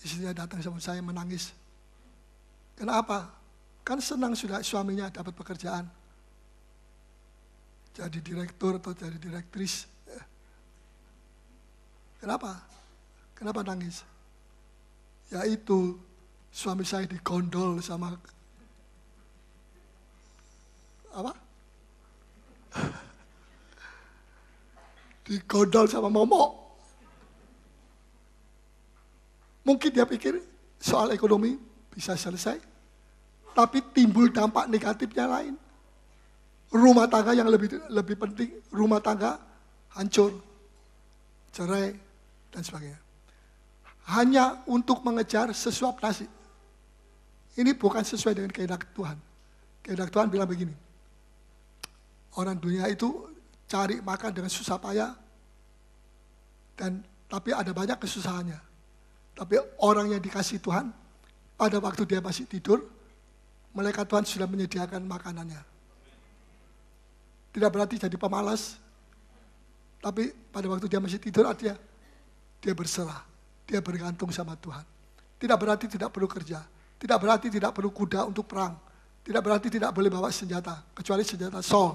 istrinya datang sama saya menangis. Kenapa? Kan senang sudah suaminya dapat pekerjaan. Jadi direktur atau jadi direktris. Kenapa? Kenapa nangis? Yaitu suami saya dikondol sama apa? dikondol sama momok. Mungkin dia pikir soal ekonomi bisa selesai, tapi timbul dampak negatifnya lain. Rumah tangga yang lebih lebih penting, rumah tangga hancur, cerai dan sebagainya. Hanya untuk mengejar sesuap nasi. Ini bukan sesuai dengan kehendak Tuhan. Kehendak Tuhan bilang begini. Orang dunia itu cari makan dengan susah payah dan tapi ada banyak kesusahannya. Tapi orang yang dikasih Tuhan, pada waktu dia masih tidur, malaikat Tuhan sudah menyediakan makanannya. Tidak berarti jadi pemalas, tapi pada waktu dia masih tidur artinya dia berserah, dia bergantung sama Tuhan. Tidak berarti tidak perlu kerja, tidak berarti tidak perlu kuda untuk perang, tidak berarti tidak boleh bawa senjata, kecuali senjata sol,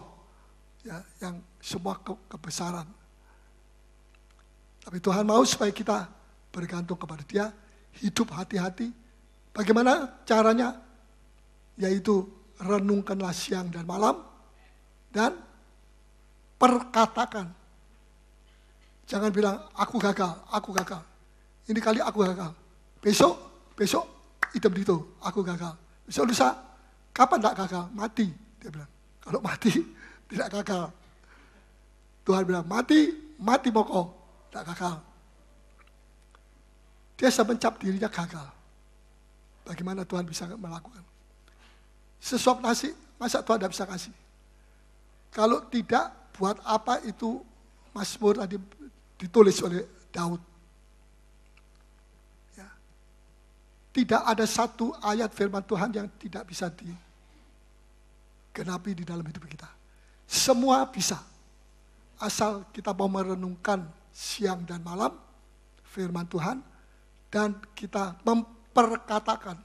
ya, yang semua ke kebesaran. Tapi Tuhan mau supaya kita bergantung kepada dia, hidup hati-hati. Bagaimana caranya? Yaitu renungkanlah siang dan malam dan perkatakan. Jangan bilang aku gagal, aku gagal. Ini kali aku gagal. Besok, besok itu aku gagal. Besok lusa, kapan tak gagal? Mati, dia bilang. Kalau mati, tidak gagal. Tuhan bilang, mati, mati pokok, tak gagal. Dia mencap dirinya gagal. Bagaimana Tuhan bisa melakukan? Sesuap nasi, masa Tuhan tidak bisa kasih? Kalau tidak, buat apa itu Mazmur tadi ditulis oleh Daud? Ya. Tidak ada satu ayat firman Tuhan yang tidak bisa digenapi di dalam hidup kita. Semua bisa. Asal kita mau merenungkan siang dan malam firman Tuhan, dan kita memperkatakan.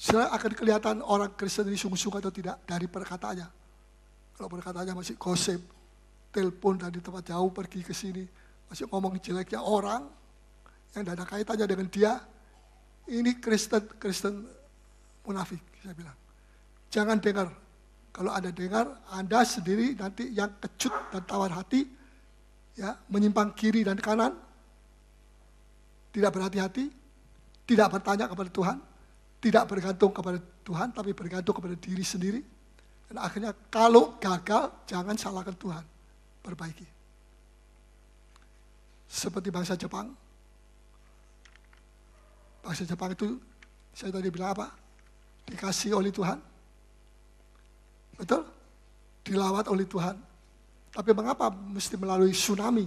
Selain akan kelihatan orang Kristen ini sungguh-sungguh atau tidak dari perkataannya. Kalau perkataannya masih gosip, telepon dari tempat jauh pergi ke sini, masih ngomong jeleknya orang yang tidak ada kaitannya dengan dia, ini Kristen Kristen munafik saya bilang. Jangan dengar. Kalau Anda dengar, Anda sendiri nanti yang kecut dan tawar hati, ya menyimpang kiri dan kanan, tidak berhati-hati, tidak bertanya kepada Tuhan, tidak bergantung kepada Tuhan, tapi bergantung kepada diri sendiri. Dan akhirnya kalau gagal, jangan salahkan Tuhan, perbaiki. Seperti bangsa Jepang, bangsa Jepang itu saya tadi bilang apa? Dikasih oleh Tuhan, betul? Dilawat oleh Tuhan. Tapi mengapa mesti melalui tsunami?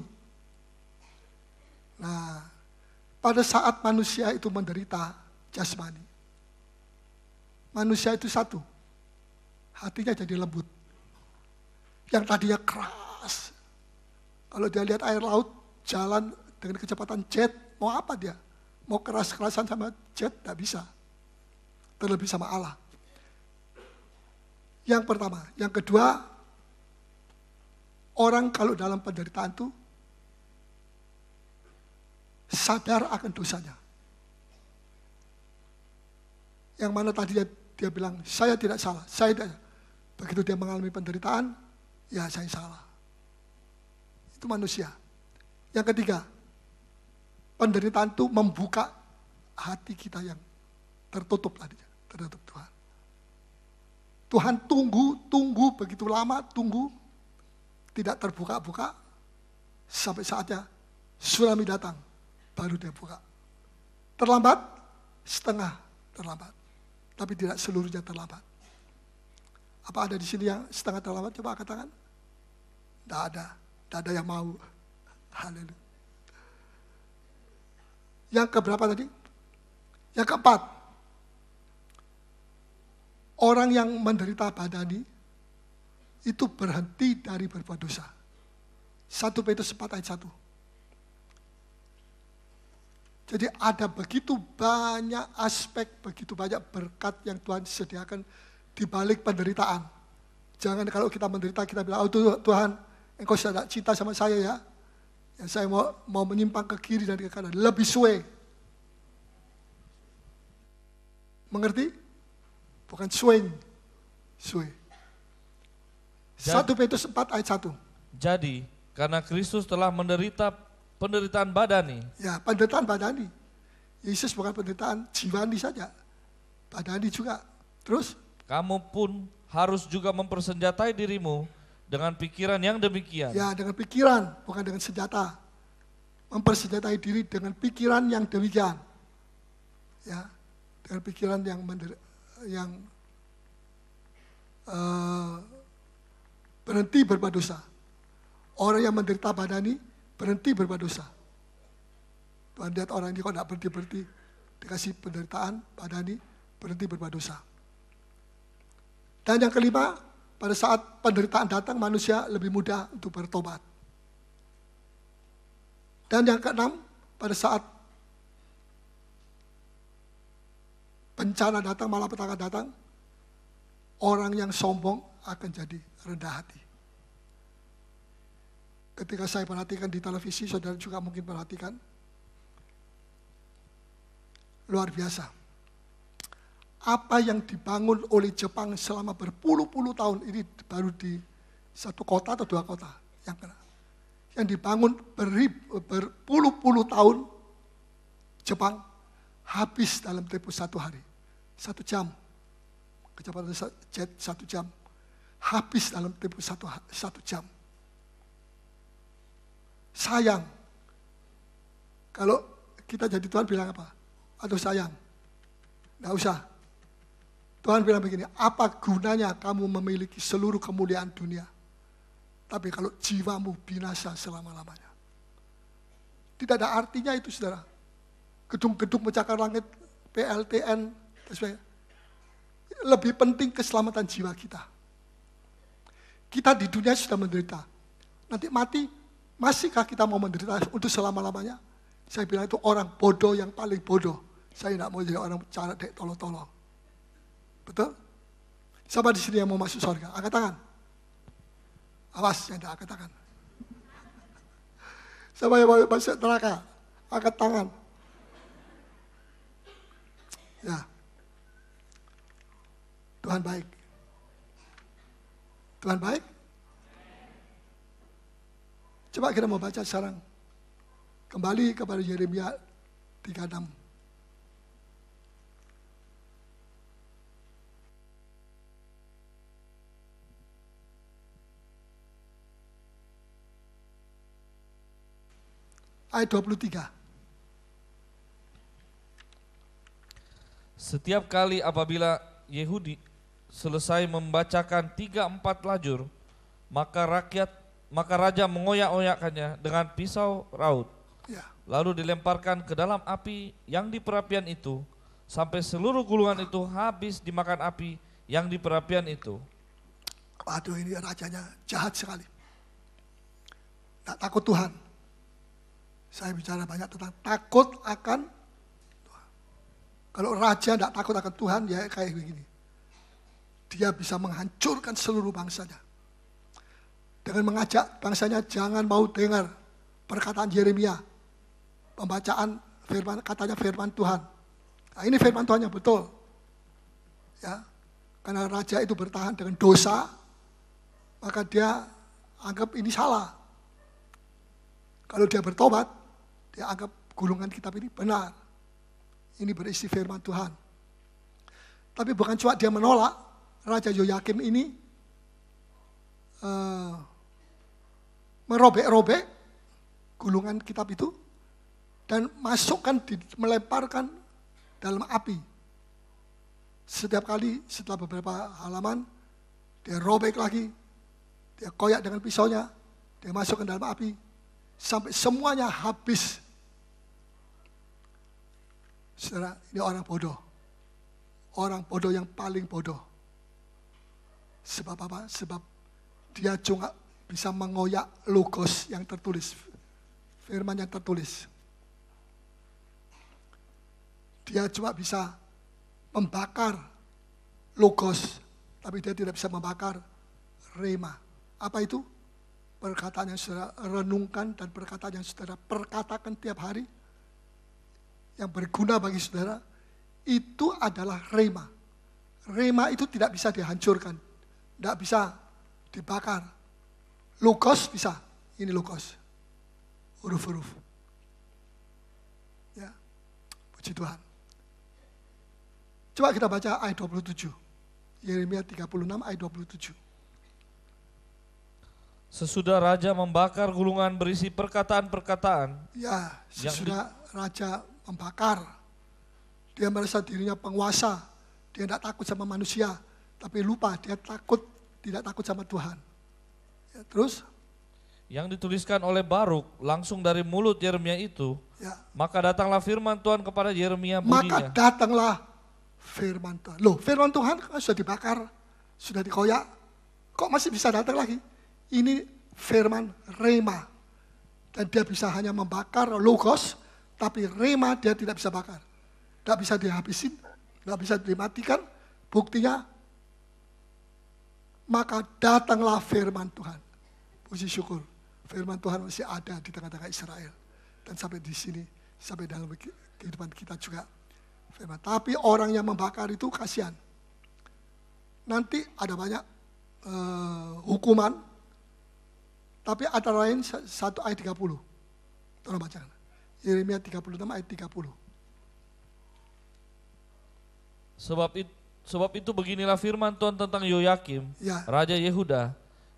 Nah, pada saat manusia itu menderita jasmani. Manusia itu satu, hatinya jadi lembut. Yang tadinya keras. Kalau dia lihat air laut jalan dengan kecepatan jet, mau apa dia? Mau keras-kerasan sama jet, tidak bisa. Terlebih sama Allah. Yang pertama. Yang kedua, orang kalau dalam penderitaan itu sadar akan dosanya. Yang mana tadi dia, dia bilang, saya tidak salah, saya tidak. Begitu dia mengalami penderitaan, ya saya salah. Itu manusia. Yang ketiga, penderitaan itu membuka hati kita yang tertutup tadi, tertutup Tuhan. Tuhan tunggu, tunggu begitu lama, tunggu, tidak terbuka-buka, sampai saatnya tsunami datang baru dia buka. Terlambat, setengah terlambat. Tapi tidak seluruhnya terlambat. Apa ada di sini yang setengah terlambat? Coba angkat tangan. Tidak ada. Tidak ada yang mau. Haleluya. Yang keberapa tadi? Yang keempat. Orang yang menderita badani itu berhenti dari berbuat dosa. Satu Petrus 4 ayat 1. Jadi ada begitu banyak aspek, begitu banyak berkat yang Tuhan sediakan di balik penderitaan. Jangan kalau kita menderita kita bilang, oh Tuhan, engkau tidak cinta sama saya ya. ya saya mau, mau menyimpang ke kiri dan ke kanan. Lebih suwe. Mengerti? Bukan swing. Suwe. Satu Petrus 4 ayat 1. Jadi, karena Kristus telah menderita Penderitaan badani. Ya, penderitaan badani. Yesus bukan penderitaan jiwani saja. Badani juga. Terus? Kamu pun harus juga mempersenjatai dirimu dengan pikiran yang demikian. Ya, dengan pikiran, bukan dengan senjata. Mempersenjatai diri dengan pikiran yang demikian. Ya, dengan pikiran yang mender, yang uh, berhenti berbuat dosa. Orang yang menderita badani berhenti berbuat dosa. Tuhan lihat orang ini kok tidak berhenti-berhenti. Dikasih penderitaan, pada ini berhenti berbuat dosa. Dan yang kelima, pada saat penderitaan datang, manusia lebih mudah untuk bertobat. Dan yang keenam, pada saat bencana datang, malapetaka datang, orang yang sombong akan jadi rendah hati ketika saya perhatikan di televisi, saudara juga mungkin perhatikan, luar biasa. Apa yang dibangun oleh Jepang selama berpuluh-puluh tahun ini baru di satu kota atau dua kota yang kena. Yang dibangun berpuluh-puluh tahun Jepang habis dalam tempo satu hari, satu jam. Kecepatan jet satu jam habis dalam tempo satu, satu jam sayang. Kalau kita jadi Tuhan bilang apa? Atau sayang? Tidak usah. Tuhan bilang begini, apa gunanya kamu memiliki seluruh kemuliaan dunia? Tapi kalau jiwamu binasa selama-lamanya. Tidak ada artinya itu saudara. Gedung-gedung mencakar langit, PLTN, dan sebagainya. Lebih penting keselamatan jiwa kita. Kita di dunia sudah menderita. Nanti mati, Masihkah kita mau menderita untuk selama-lamanya? Saya bilang itu orang bodoh yang paling bodoh. Saya tidak mau jadi orang cara dek tolong-tolong. Betul? Siapa di sini yang mau masuk surga? Angkat tangan. Awas, yang tidak angkat tangan. Siapa yang mau masuk neraka? Angkat tangan. Ya. Tuhan baik. Tuhan baik? Coba kita mau baca sekarang. Kembali kepada Yeremia 36. ayat 23. Setiap kali apabila Yehudi selesai membacakan tiga empat lajur, maka rakyat maka raja mengoyak-oyakkannya dengan pisau raut. Ya. Lalu dilemparkan ke dalam api yang di perapian itu sampai seluruh gulungan itu habis dimakan api yang di perapian itu. Waduh ini rajanya jahat sekali. Tak takut Tuhan. Saya bicara banyak tentang takut akan Kalau raja tidak takut akan Tuhan ya kayak begini. Dia bisa menghancurkan seluruh bangsanya dengan mengajak bangsanya jangan mau dengar perkataan Yeremia. Pembacaan firman katanya firman Tuhan. Nah, ini firman Tuhan yang betul. Ya. Karena raja itu bertahan dengan dosa, maka dia anggap ini salah. Kalau dia bertobat, dia anggap gulungan kitab ini benar. Ini berisi firman Tuhan. Tapi bukan cuma dia menolak, Raja Yoyakim ini uh, merobek-robek gulungan kitab itu dan masukkan, di melemparkan dalam api. Setiap kali setelah beberapa halaman, dia robek lagi, dia koyak dengan pisaunya, dia masukkan dalam api, sampai semuanya habis. Saudara, ini orang bodoh. Orang bodoh yang paling bodoh. Sebab apa? Sebab dia cuma bisa mengoyak logos yang tertulis, firman yang tertulis. Dia cuma bisa membakar logos, tapi dia tidak bisa membakar rema. Apa itu? Perkataan yang saudara renungkan dan perkataan yang saudara perkatakan tiap hari, yang berguna bagi saudara, itu adalah rema. Rema itu tidak bisa dihancurkan, tidak bisa dibakar, Lukas bisa. Ini Lukas. Huruf-huruf. Ya. Puji Tuhan. Coba kita baca ayat 27. Yeremia 36 ayat 27. Sesudah raja membakar gulungan berisi perkataan-perkataan. Ya, sesudah di... raja membakar. Dia merasa dirinya penguasa. Dia tidak takut sama manusia. Tapi lupa, dia takut, tidak takut sama Tuhan terus? Yang dituliskan oleh Baruk langsung dari mulut Yeremia itu, ya. maka datanglah firman Tuhan kepada Yeremia Maka datanglah firman Tuhan. Loh, firman Tuhan kan sudah dibakar, sudah dikoyak, kok masih bisa datang lagi? Ini firman Rema. Dan dia bisa hanya membakar logos, tapi Rema dia tidak bisa bakar. Tidak bisa dihabisin, tidak bisa dimatikan. Buktinya maka datanglah firman Tuhan. Puji syukur, firman Tuhan masih ada di tengah-tengah Israel. Dan sampai di sini, sampai dalam kehidupan kita juga firman. Tapi orang yang membakar itu kasihan. Nanti ada banyak uh, hukuman, tapi ada lain satu ayat 30. Tolong baca, Yeremia 36 ayat 30. Sebab itu Sebab itu beginilah firman Tuhan tentang Yoyakim, ya. Raja Yehuda.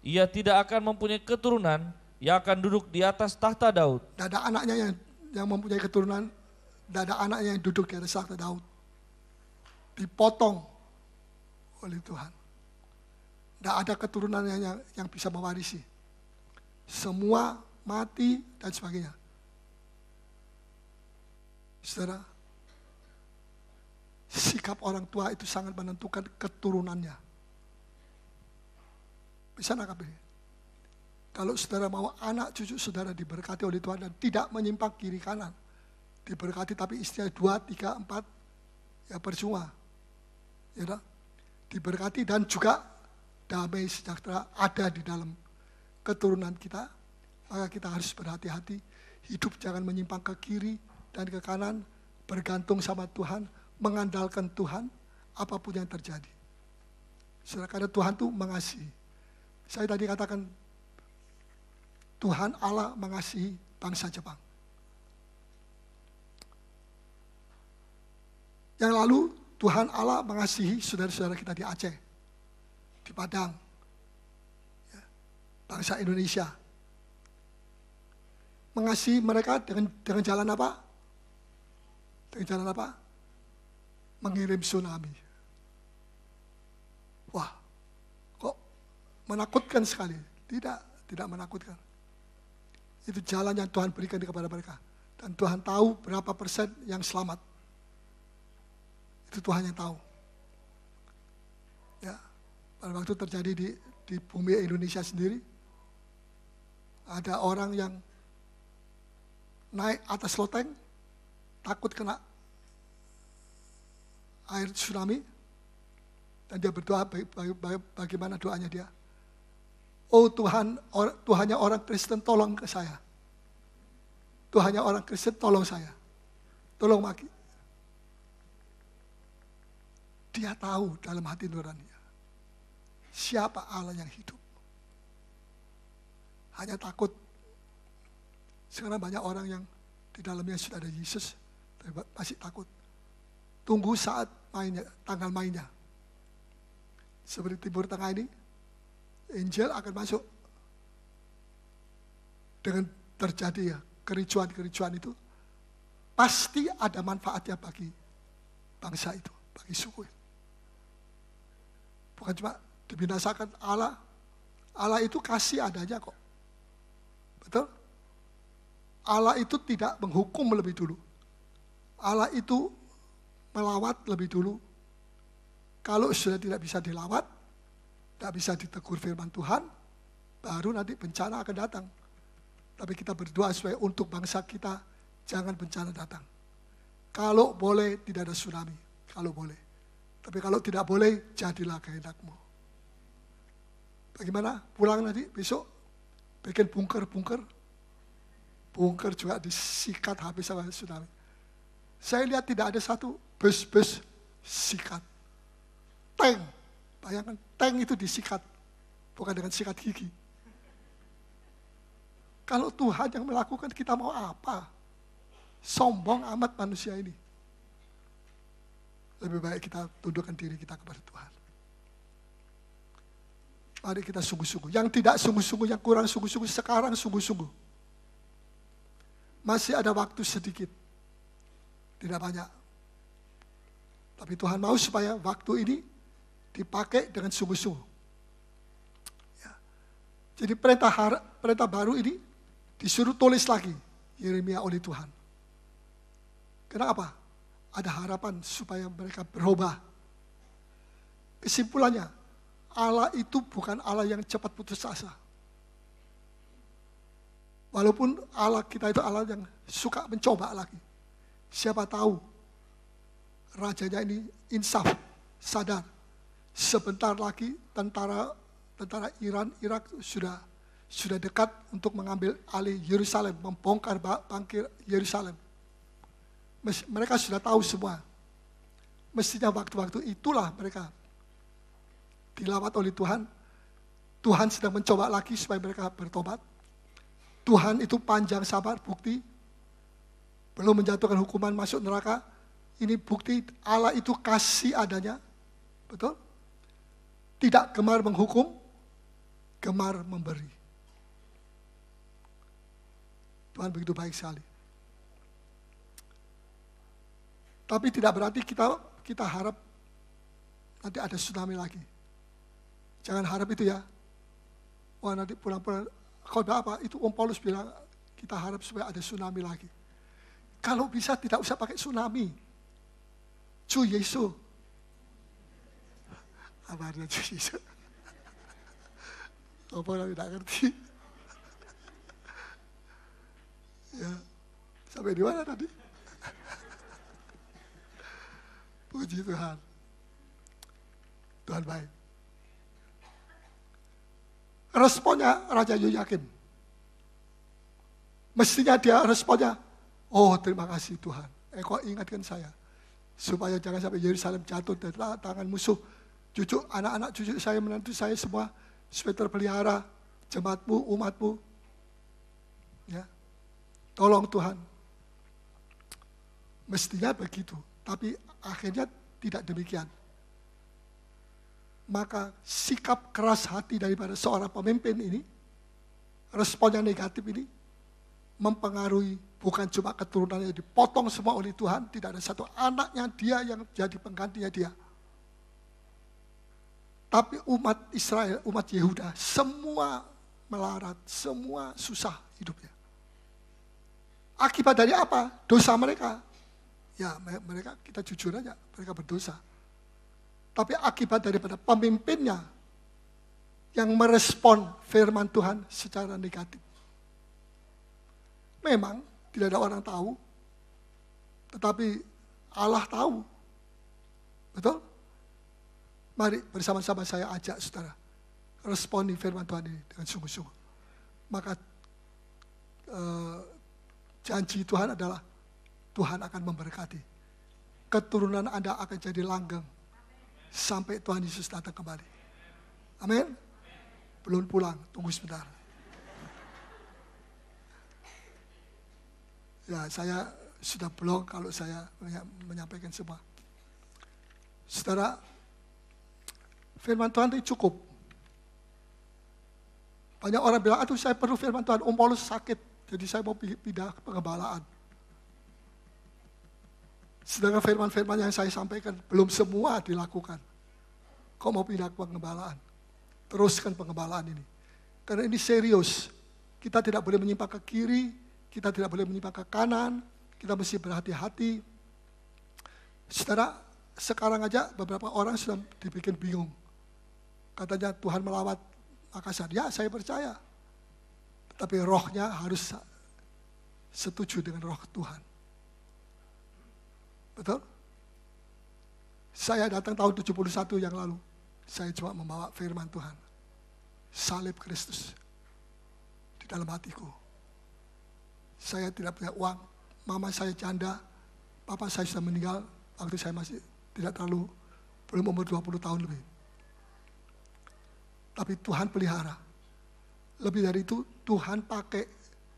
Ia tidak akan mempunyai keturunan, ia akan duduk di atas tahta Daud. Tidak ada anaknya yang, yang mempunyai keturunan, tidak ada anaknya yang duduk di atas tahta Daud. Dipotong oleh Tuhan. Tidak ada keturunan yang, yang bisa mewarisi. Semua mati dan sebagainya. Saudara, Sikap orang tua itu sangat menentukan keturunannya. Bisa nangkap ini? Kalau saudara mau anak cucu saudara diberkati oleh Tuhan dan tidak menyimpang kiri kanan. Diberkati tapi istilah dua, tiga, empat, ya percuma. Ya, tak? diberkati dan juga damai sejahtera ada di dalam keturunan kita. Maka kita harus berhati-hati, hidup jangan menyimpang ke kiri dan ke kanan, bergantung sama Tuhan, mengandalkan Tuhan apapun yang terjadi. Saudara, karena Tuhan tuh mengasihi. Saya tadi katakan Tuhan Allah mengasihi bangsa Jepang. Yang lalu Tuhan Allah mengasihi saudara-saudara kita di Aceh, di Padang, ya, bangsa Indonesia. Mengasihi mereka dengan dengan jalan apa? Dengan jalan apa? mengirim tsunami. Wah, kok menakutkan sekali. Tidak, tidak menakutkan. Itu jalan yang Tuhan berikan kepada mereka. Dan Tuhan tahu berapa persen yang selamat. Itu Tuhan yang tahu. Ya, pada waktu terjadi di, di bumi Indonesia sendiri, ada orang yang naik atas loteng, takut kena air tsunami dan dia berdoa bagaimana doanya dia. Oh Tuhan, or, Tuhannya orang Kristen tolong ke saya. Tuhannya orang Kristen tolong saya. Tolong maki. Dia tahu dalam hati nuraninya. Siapa Allah yang hidup. Hanya takut. Sekarang banyak orang yang di dalamnya sudah ada Yesus, masih takut. Tunggu saat mainnya, tanggal mainnya. Seperti Timur Tengah ini, angel akan masuk. Dengan terjadi ya, kericuan-kericuan itu, pasti ada manfaatnya bagi bangsa itu, bagi suku itu. Bukan cuma dibinasakan Allah, Allah itu kasih adanya kok. Betul? Allah itu tidak menghukum lebih dulu. Allah itu melawat lebih dulu. Kalau sudah tidak bisa dilawat, tidak bisa ditegur firman Tuhan, baru nanti bencana akan datang. Tapi kita berdoa supaya untuk bangsa kita jangan bencana datang. Kalau boleh tidak ada tsunami, kalau boleh. Tapi kalau tidak boleh, jadilah kehendakmu. Bagaimana? Pulang nanti besok bikin bungker-bungker, bungker juga disikat habis sama tsunami. Saya lihat tidak ada satu bus-bus sikat. Tank, bayangkan tank itu disikat, bukan dengan sikat gigi. Kalau Tuhan yang melakukan kita mau apa? Sombong amat manusia ini. Lebih baik kita tundukkan diri kita kepada Tuhan. Mari kita sungguh-sungguh. Yang tidak sungguh-sungguh, yang kurang sungguh-sungguh, sekarang sungguh-sungguh. Masih ada waktu sedikit. Tidak banyak tapi Tuhan mau supaya waktu ini dipakai dengan sungguh-sungguh. Ya. Jadi perintah, perintah baru ini disuruh tulis lagi Yeremia oleh Tuhan. Kenapa? Ada harapan supaya mereka berubah. Kesimpulannya, Allah itu bukan Allah yang cepat putus asa. Walaupun Allah kita itu Allah yang suka mencoba lagi. Siapa tahu rajanya ini insaf, sadar. Sebentar lagi tentara tentara Iran Irak sudah sudah dekat untuk mengambil alih Yerusalem, membongkar bangkir Yerusalem. Mereka sudah tahu semua. Mestinya waktu-waktu itulah mereka dilawat oleh Tuhan. Tuhan sedang mencoba lagi supaya mereka bertobat. Tuhan itu panjang sabar, bukti. Belum menjatuhkan hukuman masuk neraka, ini bukti Allah itu kasih adanya. Betul? Tidak gemar menghukum, gemar memberi. Tuhan begitu baik sekali. Tapi tidak berarti kita kita harap nanti ada tsunami lagi. Jangan harap itu ya. Wah nanti pulang-pulang kau apa? Itu Om Paulus bilang kita harap supaya ada tsunami lagi. Kalau bisa tidak usah pakai tsunami. 주 예수. 아, 말이야, 주 예수. 어버나이 나가르티. Ya, sampai di mana tadi? Puji Tuhan. Tuhan baik. Responnya Raja Yoyakim. Mestinya dia responnya, oh terima kasih Tuhan. Engkau ingatkan saya supaya jangan sampai Yerusalem jatuh dari tangan musuh. Cucu, anak-anak cucu saya, menantu saya semua, supaya terpelihara jemaatmu, umatmu. Ya. Tolong Tuhan. Mestinya begitu, tapi akhirnya tidak demikian. Maka sikap keras hati daripada seorang pemimpin ini, responnya negatif ini, mempengaruhi Bukan cuma keturunannya dipotong semua oleh Tuhan, tidak ada satu anaknya dia yang jadi penggantinya dia. Tapi umat Israel, umat Yehuda, semua melarat, semua susah hidupnya. Akibat dari apa? Dosa mereka. Ya mereka, kita jujur aja, mereka berdosa. Tapi akibat daripada pemimpinnya yang merespon firman Tuhan secara negatif. Memang tidak ada orang tahu, tetapi Allah tahu. Betul? Mari bersama-sama saya ajak saudara, responi firman Tuhan ini dengan sungguh-sungguh. Maka eh, janji Tuhan adalah Tuhan akan memberkati. Keturunan Anda akan jadi langgeng sampai Tuhan Yesus datang kembali. Amin. Belum pulang, tunggu sebentar. ya saya sudah blog kalau saya menyampaikan semua. Saudara, firman Tuhan itu cukup. Banyak orang bilang, aduh saya perlu firman Tuhan, Om Paulus sakit, jadi saya mau pindah ke pengembalaan. Sedangkan firman-firman yang saya sampaikan, belum semua dilakukan. Kau mau pindah ke pengembalaan? Teruskan pengembalaan ini. Karena ini serius. Kita tidak boleh menyimpang ke kiri, kita tidak boleh menyimpang ke kanan, kita mesti berhati-hati. Saudara, sekarang aja beberapa orang sudah dibikin bingung. Katanya Tuhan melawat Makassar. Ya, saya percaya. Tapi rohnya harus setuju dengan roh Tuhan. Betul? Saya datang tahun 71 yang lalu. Saya cuma membawa firman Tuhan. Salib Kristus di dalam hatiku saya tidak punya uang, mama saya canda, papa saya sudah meninggal waktu saya masih tidak terlalu, belum umur 20 tahun lebih. Tapi Tuhan pelihara. Lebih dari itu, Tuhan pakai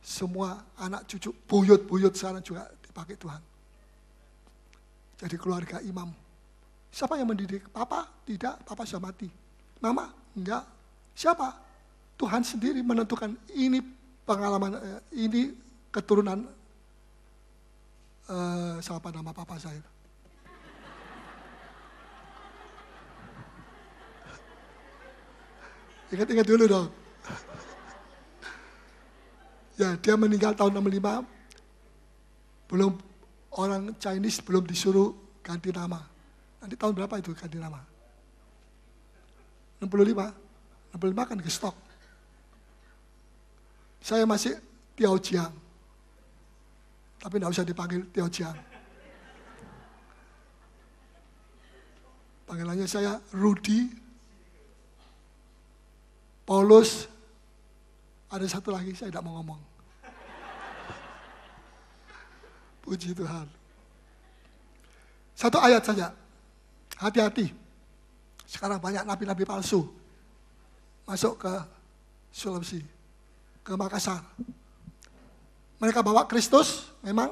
semua anak cucu, buyut-buyut sana juga dipakai Tuhan. Jadi keluarga imam. Siapa yang mendidik? Papa? Tidak, papa sudah mati. Mama? Enggak. Siapa? Tuhan sendiri menentukan ini pengalaman, eh, ini keturunan uh, eh, siapa nama papa saya? Ingat-ingat dulu dong. ya, dia meninggal tahun 65. Belum orang Chinese belum disuruh ganti nama. Nanti tahun berapa itu ganti nama? 65. 65 kan gestok. Saya masih Tiao Jiang tapi tidak usah dipanggil Tio Panggilannya saya Rudy, Paulus, ada satu lagi saya tidak mau ngomong. Puji Tuhan. Satu ayat saja. Hati-hati. Sekarang banyak nabi-nabi palsu masuk ke Sulawesi, ke Makassar, mereka bawa Kristus, memang.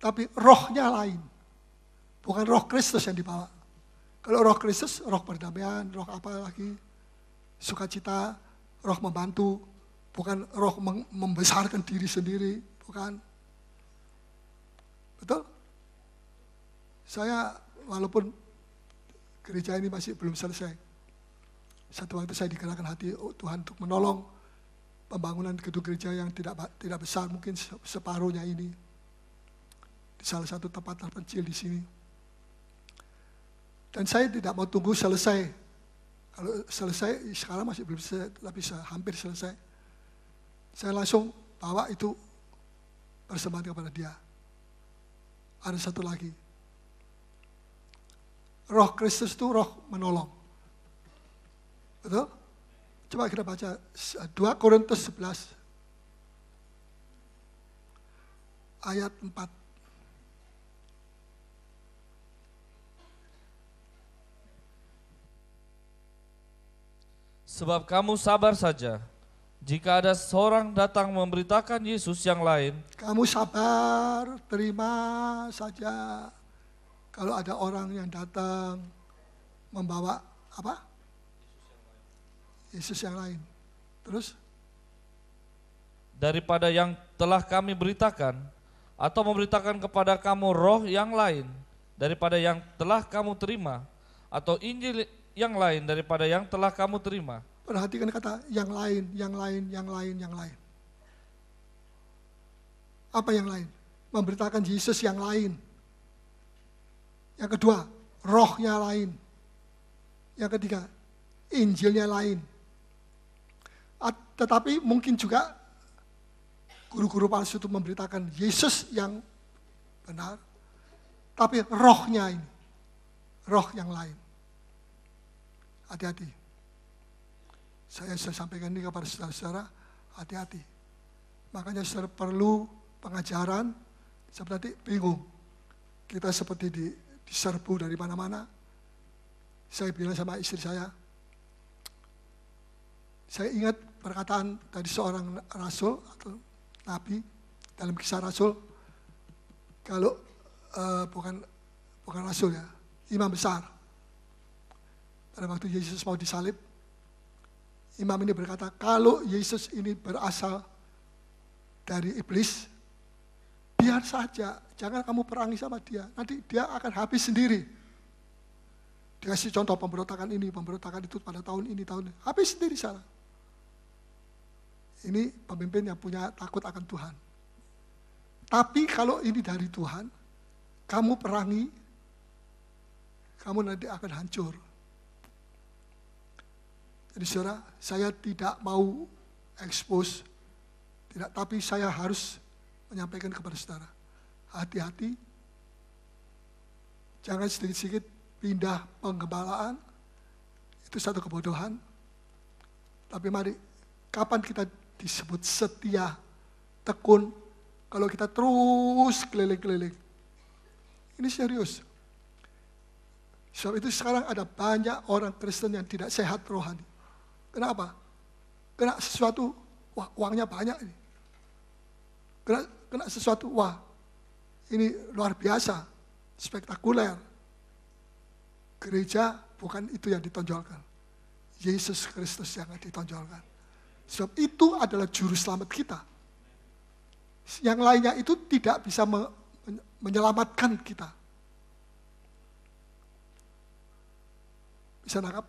Tapi rohnya lain. Bukan roh Kristus yang dibawa. Kalau roh Kristus, roh perdamaian, roh apa lagi, sukacita, roh membantu, bukan roh membesarkan diri sendiri, bukan. Betul? Saya walaupun gereja ini masih belum selesai, satu waktu saya digerakkan hati oh, Tuhan untuk menolong pembangunan gedung gereja yang tidak tidak besar mungkin separuhnya ini di salah satu tempat terpencil di sini. Dan saya tidak mau tunggu selesai. Kalau selesai sekarang masih belum bisa, tapi hampir selesai. Saya langsung bawa itu persembahan kepada dia. Ada satu lagi. Roh Kristus itu roh menolong. Betul? Coba kita baca 2 Korintus 11 ayat 4. Sebab kamu sabar saja. Jika ada seorang datang memberitakan Yesus yang lain, kamu sabar, terima saja. Kalau ada orang yang datang membawa apa? Yesus yang lain. Terus? Daripada yang telah kami beritakan, atau memberitakan kepada kamu roh yang lain, daripada yang telah kamu terima, atau Injil yang lain daripada yang telah kamu terima. Perhatikan kata yang lain, yang lain, yang lain, yang lain. Apa yang lain? Memberitakan Yesus yang lain. Yang kedua, rohnya lain. Yang ketiga, Injilnya lain. Tetapi mungkin juga guru-guru palsu itu memberitakan Yesus yang benar, tapi rohnya ini, roh yang lain. Hati-hati. Saya, saya sampaikan ini kepada saudara-saudara, hati-hati. Makanya saudara perlu pengajaran, seperti bingung. Kita seperti di, diserbu dari mana-mana. Saya bilang sama istri saya, saya ingat perkataan dari seorang rasul atau nabi dalam kisah rasul kalau uh, bukan bukan rasul ya imam besar pada waktu Yesus mau disalib imam ini berkata kalau Yesus ini berasal dari iblis biar saja jangan kamu perangi sama dia nanti dia akan habis sendiri dikasih contoh pemberontakan ini pemberontakan itu pada tahun ini tahun ini habis sendiri salah ini pemimpin yang punya takut akan Tuhan. Tapi kalau ini dari Tuhan, kamu perangi, kamu nanti akan hancur. Jadi saudara, saya tidak mau expose, tidak, tapi saya harus menyampaikan kepada saudara, hati-hati, jangan sedikit-sedikit pindah penggembalaan, itu satu kebodohan. Tapi mari, kapan kita disebut setia, tekun. Kalau kita terus keliling-keliling. Ini serius. Sebab itu sekarang ada banyak orang Kristen yang tidak sehat rohani. Kenapa? Kena sesuatu, wah uangnya banyak. Ini. Kena, kena sesuatu, wah ini luar biasa, spektakuler. Gereja bukan itu yang ditonjolkan. Yesus Kristus yang ditonjolkan. Sebab itu adalah juru selamat kita. Yang lainnya itu tidak bisa me menyelamatkan kita. Bisa nangkap?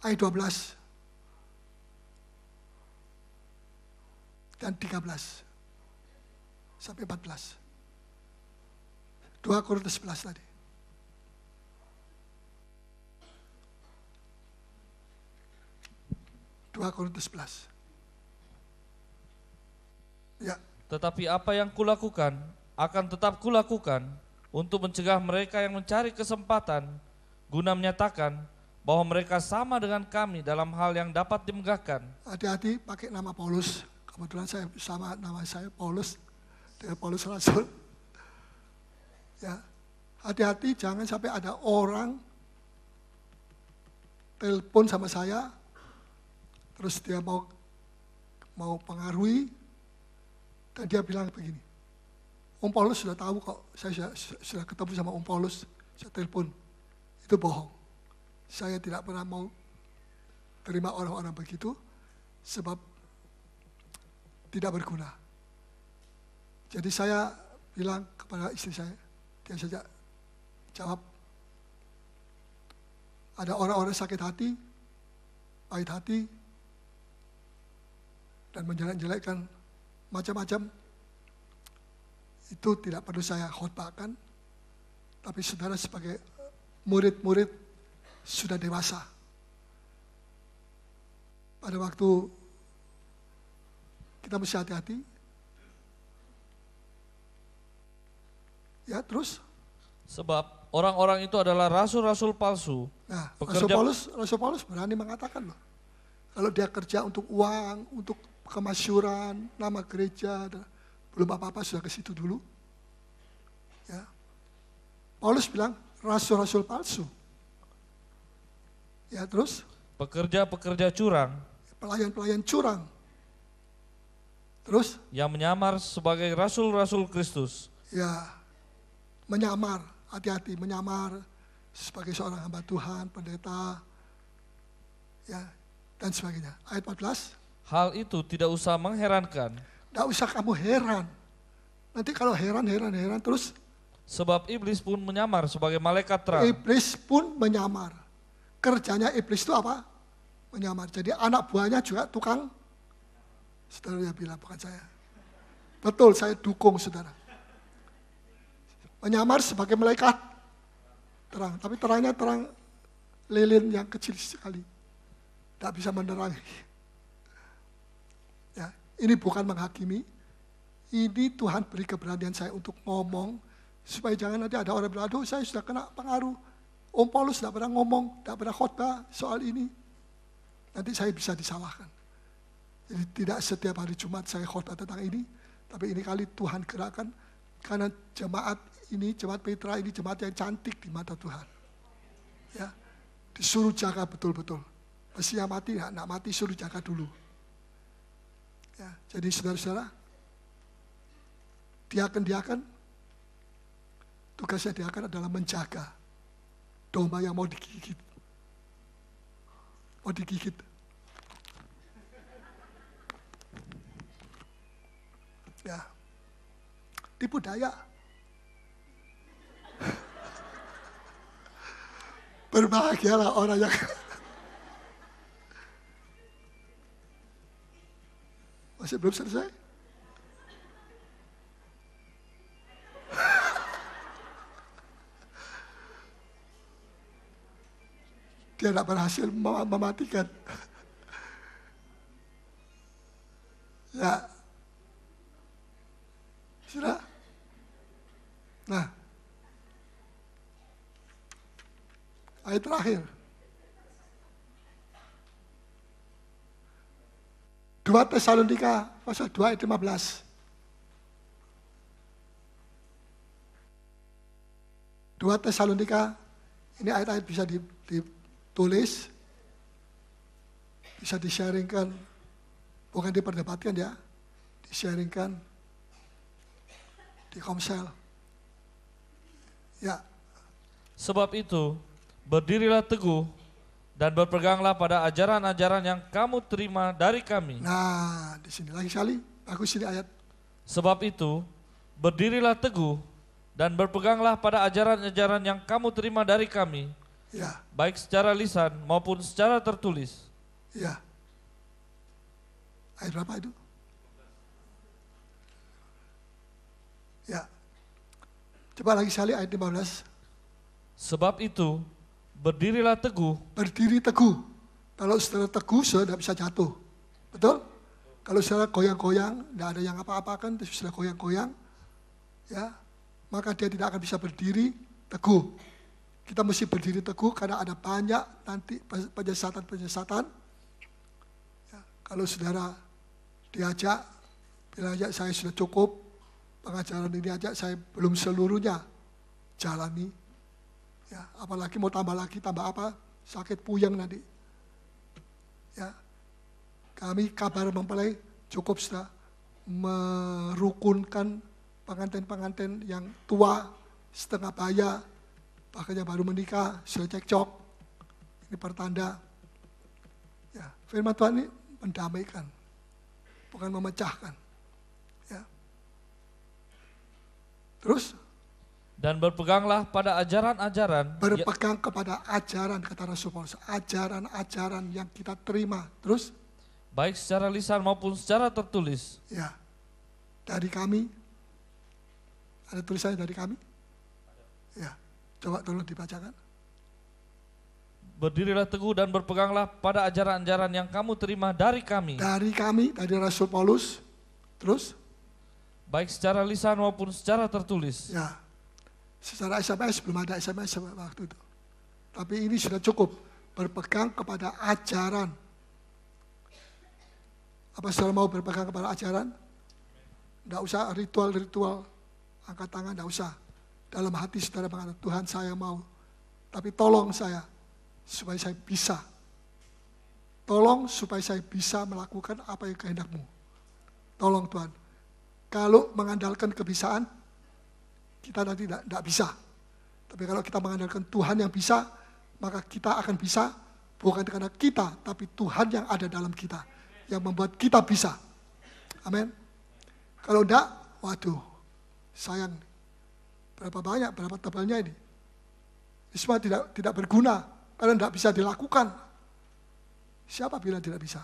Ayat 12. Dan 13. Sampai 14. 2 Korintus 11 tadi. 2 Korintus 11. Ya. Tetapi apa yang kulakukan akan tetap kulakukan untuk mencegah mereka yang mencari kesempatan guna menyatakan bahwa mereka sama dengan kami dalam hal yang dapat dimegahkan. Hati-hati pakai nama Paulus. Kebetulan saya sama nama saya Paulus dengan Paulus Rasul. Ya, hati-hati jangan sampai ada orang telepon sama saya terus dia mau mau pengaruhi dan dia bilang begini Om Paulus sudah tahu kok saya sudah, sudah ketemu sama Om Paulus saya telepon itu bohong saya tidak pernah mau terima orang-orang begitu sebab tidak berguna jadi saya bilang kepada istri saya dia saja jawab ada orang-orang sakit hati pahit hati dan menjalankan jelekkan macam-macam, itu tidak perlu saya khotbahkan. Tapi saudara sebagai murid-murid sudah dewasa. Pada waktu kita mesti hati-hati. Ya, terus? Sebab orang-orang itu adalah rasul-rasul palsu. Nah, pekerja... Rasul Paulus, Rasul Paulus berani mengatakan loh. Kalau dia kerja untuk uang, untuk kemasyuran, nama gereja, belum apa-apa sudah ke situ dulu. Ya. Paulus bilang rasul-rasul palsu. Ya terus? Pekerja-pekerja curang. Pelayan-pelayan curang. Terus? Yang menyamar sebagai rasul-rasul Kristus. Ya, menyamar, hati-hati, menyamar sebagai seorang hamba Tuhan, pendeta, ya, dan sebagainya. Ayat 14. Hal itu tidak usah mengherankan. Tidak usah kamu heran. Nanti kalau heran, heran, heran terus. Sebab iblis pun menyamar sebagai malaikat terang. Iblis pun menyamar. Kerjanya iblis itu apa? Menyamar. Jadi anak buahnya juga tukang. Saudara bilang, bukan saya. Betul, saya dukung saudara. Menyamar sebagai malaikat terang. Tapi terangnya terang lilin yang kecil sekali. Tidak bisa menerangi. Ini bukan menghakimi. Ini Tuhan beri keberanian saya untuk ngomong. Supaya jangan nanti ada orang bilang, saya sudah kena pengaruh. Om Paulus tidak pernah ngomong, tidak pernah khotbah soal ini. Nanti saya bisa disalahkan. Jadi tidak setiap hari Jumat saya khotbah tentang ini. Tapi ini kali Tuhan gerakan. Karena jemaat ini, jemaat Petra ini jemaat yang cantik di mata Tuhan. Ya, disuruh jaga betul-betul. Mesti yang mati, nak mati suruh jaga dulu. Ya, jadi saudara-saudara, diakan-diakan, tugasnya diakan adalah menjaga domba yang mau digigit. Mau digigit. Ya. Di budaya. Berbahagialah orang yang Masih belum selesai? Dia tidak berhasil mem mematikan. ya. Sudah? Nah. Ayat terakhir. 2 Tesalonika pasal 2 ayat 15. Dua Tesalonika ini ayat-ayat bisa ditulis bisa disharingkan bukan diperdebatkan ya disharingkan di komsel ya sebab itu berdirilah teguh dan berpeganglah pada ajaran-ajaran yang kamu terima dari kami. Nah, di sini lagi sekali, aku sini ayat. Sebab itu, berdirilah teguh dan berpeganglah pada ajaran-ajaran yang kamu terima dari kami. Ya. Baik secara lisan maupun secara tertulis. Ya. Ayat berapa itu? Ya. Coba lagi sekali ayat 15. Sebab itu, Berdirilah teguh. Berdiri teguh. Kalau saudara teguh, saudara tidak bisa jatuh. Betul? Kalau saudara goyang-goyang, tidak ada yang apa-apakan, terus saudara goyang-goyang, ya, maka dia tidak akan bisa berdiri teguh. Kita mesti berdiri teguh karena ada banyak nanti penyesatan-penyesatan. Ya, kalau saudara diajak, diajak saya sudah cukup, pengajaran ini ajak saya belum seluruhnya, jalani Ya, apalagi mau tambah lagi, tambah apa? Sakit puyeng nanti. Ya, kami kabar mempelai cukup sudah merukunkan pengantin-pengantin yang tua, setengah baya, bahkan yang baru menikah, sudah cekcok. Ini pertanda. Ya, firman Tuhan ini mendamaikan, bukan memecahkan. Ya. Terus dan berpeganglah pada ajaran-ajaran. Ya- Berpegang ya, kepada ajaran, kata Rasul Paulus. Ajaran-ajaran yang kita terima. Terus? Baik secara lisan maupun secara tertulis. Ya. Dari kami. Ada tulisannya dari kami? Ya. Coba tolong dibacakan. Berdirilah teguh dan berpeganglah pada ajaran-ajaran yang kamu terima dari kami. Dari kami, dari Rasul Paulus. Terus? Baik secara lisan maupun secara tertulis. Ya secara SMS belum ada SMS waktu itu. Tapi ini sudah cukup berpegang kepada ajaran. Apa saudara mau berpegang kepada ajaran? Tidak usah ritual-ritual, angkat tangan tidak usah. Dalam hati saudara mengatakan, Tuhan saya mau, tapi tolong saya supaya saya bisa. Tolong supaya saya bisa melakukan apa yang kehendakmu. Tolong Tuhan. Kalau mengandalkan kebisaan, kita nanti tidak bisa. Tapi kalau kita mengandalkan Tuhan yang bisa, maka kita akan bisa bukan karena kita, tapi Tuhan yang ada dalam kita, yang membuat kita bisa. Amin. Kalau tidak, waduh, sayang. Berapa banyak, berapa tebalnya ini. Ini semua tidak, tidak berguna, karena tidak bisa dilakukan. Siapa bilang tidak bisa?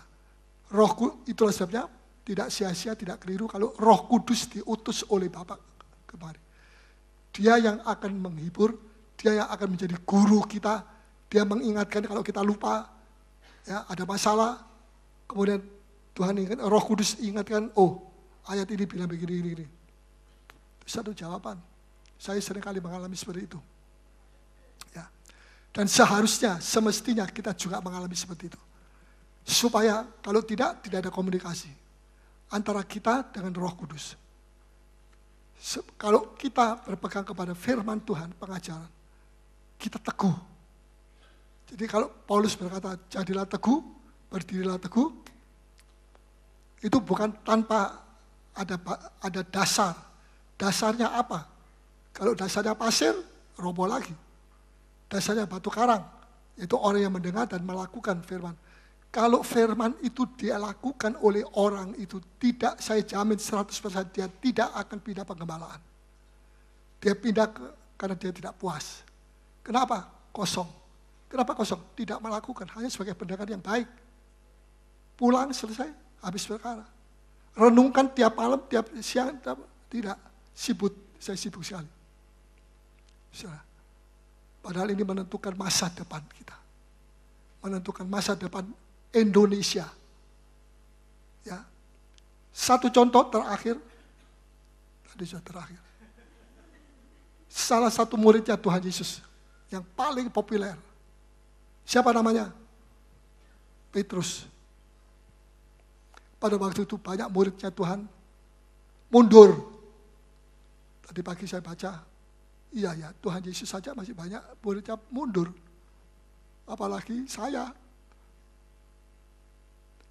Roh itulah sebabnya tidak sia-sia, tidak keliru kalau roh kudus diutus oleh Bapak kemarin. Dia yang akan menghibur, dia yang akan menjadi guru kita, dia mengingatkan kalau kita lupa, ya ada masalah, kemudian Tuhan ingatkan, Roh Kudus ingatkan, oh ayat ini bilang begini, ini, ini. Satu jawaban. Saya sering kali mengalami seperti itu. Ya. Dan seharusnya, semestinya kita juga mengalami seperti itu. Supaya kalau tidak, tidak ada komunikasi antara kita dengan roh kudus kalau kita berpegang kepada firman Tuhan, pengajaran, kita teguh. Jadi kalau Paulus berkata, jadilah teguh, berdirilah teguh, itu bukan tanpa ada ada dasar. Dasarnya apa? Kalau dasarnya pasir, roboh lagi. Dasarnya batu karang, itu orang yang mendengar dan melakukan firman. Kalau firman itu dia lakukan oleh orang itu, tidak saya jamin 100% dia tidak akan pindah penggembalaan. Dia pindah ke, karena dia tidak puas. Kenapa? Kosong. Kenapa kosong? Tidak melakukan, hanya sebagai pendengar yang baik. Pulang selesai, habis perkara. Renungkan tiap malam, tiap siang, tiap, tidak. sibut saya sibuk sekali. padahal ini menentukan masa depan kita. Menentukan masa depan Indonesia. Ya. Satu contoh terakhir, tadi sudah terakhir. Salah satu muridnya Tuhan Yesus yang paling populer. Siapa namanya? Petrus. Pada waktu itu banyak muridnya Tuhan mundur. Tadi pagi saya baca, iya ya Tuhan Yesus saja masih banyak muridnya mundur. Apalagi saya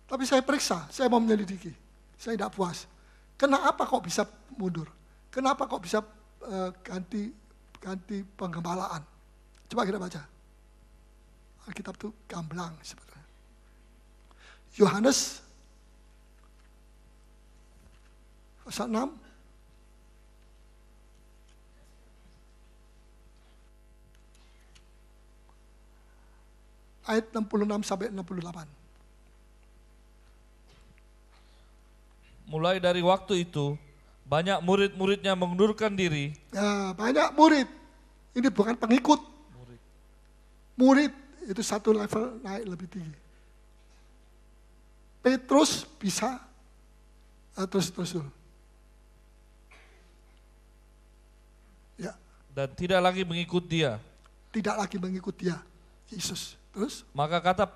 tapi saya periksa, saya mau menyelidiki. Saya tidak puas. Kenapa kok bisa mundur? Kenapa kok bisa uh, ganti ganti penggembalaan? Coba kita baca. Alkitab itu gamblang sebenarnya. Yohanes pasal 6 ayat 66 sampai 68. Mulai dari waktu itu, banyak murid-muridnya mengundurkan diri. Ya, banyak murid. Ini bukan pengikut. Murid. murid itu satu level naik lebih tinggi. Petrus bisa terus eh, terus Ya. Dan tidak lagi mengikut dia. Tidak lagi mengikut dia. Yesus. Terus? Maka kata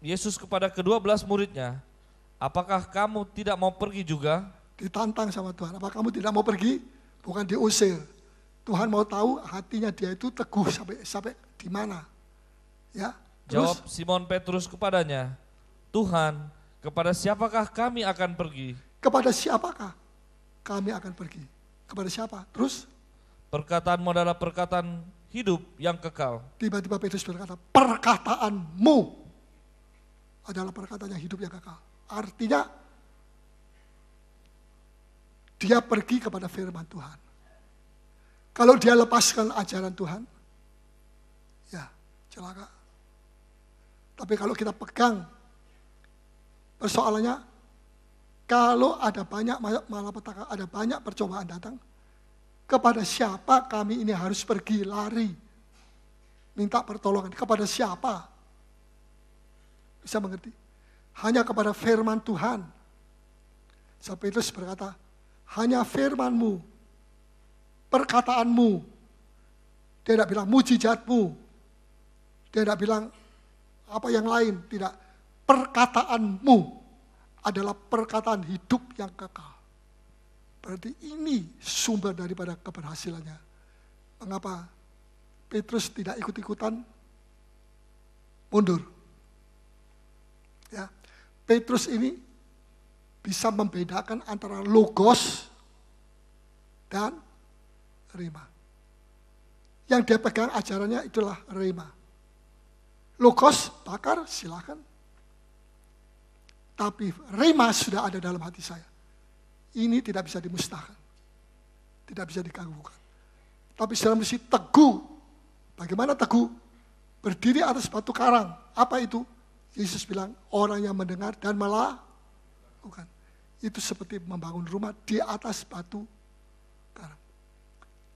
Yesus kepada kedua belas muridnya, Apakah kamu tidak mau pergi juga? Ditantang sama Tuhan. Apakah kamu tidak mau pergi? Bukan diusir. Tuhan mau tahu hatinya dia itu teguh sampai sampai di mana. Ya. Terus, Jawab Simon Petrus kepadanya, "Tuhan, kepada siapakah kami akan pergi?" Kepada siapakah kami akan pergi? Kepada siapa? Terus Perkataan adalah perkataan hidup yang kekal. Tiba-tiba Petrus berkata, "Perkataanmu adalah perkataan yang hidup yang kekal." Artinya dia pergi kepada firman Tuhan. Kalau dia lepaskan ajaran Tuhan, ya celaka. Tapi kalau kita pegang, persoalannya kalau ada banyak malapetaka, ada banyak percobaan datang, kepada siapa kami ini harus pergi lari, minta pertolongan kepada siapa? Bisa mengerti? hanya kepada firman Tuhan. Saat Petrus berkata, hanya firmanmu, perkataanmu, dia tidak bilang mujizatmu, dia tidak bilang apa yang lain, tidak. Perkataanmu adalah perkataan hidup yang kekal. Berarti ini sumber daripada keberhasilannya. Mengapa Petrus tidak ikut-ikutan mundur? Ya, Petrus ini bisa membedakan antara logos dan rema. Yang dia pegang ajarannya itulah rema. Logos pakar silakan. Tapi rema sudah ada dalam hati saya. Ini tidak bisa dimusnahkan. Tidak bisa dikagumkan. Tapi saya mesti teguh. Bagaimana teguh? Berdiri atas batu karang. Apa itu? Yesus bilang, orang yang mendengar dan malah bukan. Itu seperti membangun rumah di atas batu karang.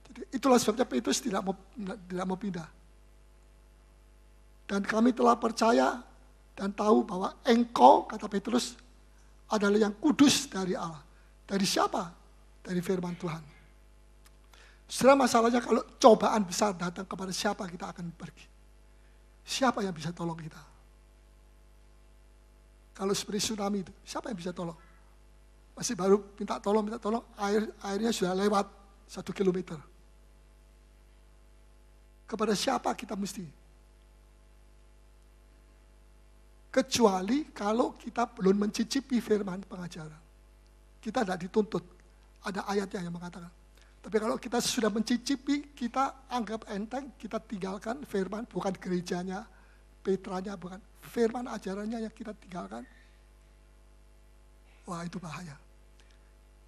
Jadi itulah sebabnya Petrus tidak mau, tidak mau pindah. Dan kami telah percaya dan tahu bahwa engkau, kata Petrus, adalah yang kudus dari Allah. Dari siapa? Dari firman Tuhan. Setelah masalahnya kalau cobaan besar datang kepada siapa kita akan pergi. Siapa yang bisa tolong kita? Kalau seperti tsunami itu, siapa yang bisa tolong? Masih baru minta tolong, minta tolong, air airnya sudah lewat satu kilometer. Kepada siapa kita mesti? Kecuali kalau kita belum mencicipi firman pengajaran. Kita tidak dituntut. Ada ayatnya yang mengatakan, tapi kalau kita sudah mencicipi, kita anggap enteng, kita tinggalkan firman, bukan gerejanya, petranya bukan firman ajarannya yang kita tinggalkan. Wah itu bahaya.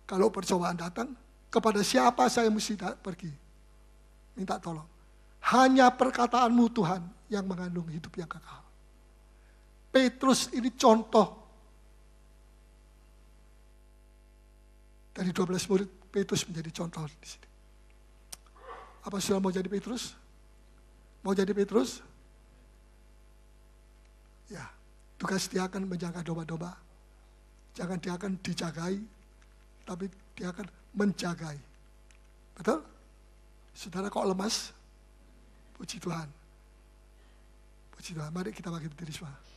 Kalau percobaan datang, kepada siapa saya mesti pergi? Minta tolong. Hanya perkataanmu Tuhan yang mengandung hidup yang kekal. Petrus ini contoh dari 12 murid Petrus menjadi contoh di sini. Apa sudah mau jadi Petrus? Mau jadi Petrus? Ya, tugas dia akan menjaga domba-domba. Jangan dia akan dijagai, tapi dia akan menjagai. Betul? Saudara kok lemas? Puji Tuhan. Puji Tuhan. Mari kita bagi berdiri semua.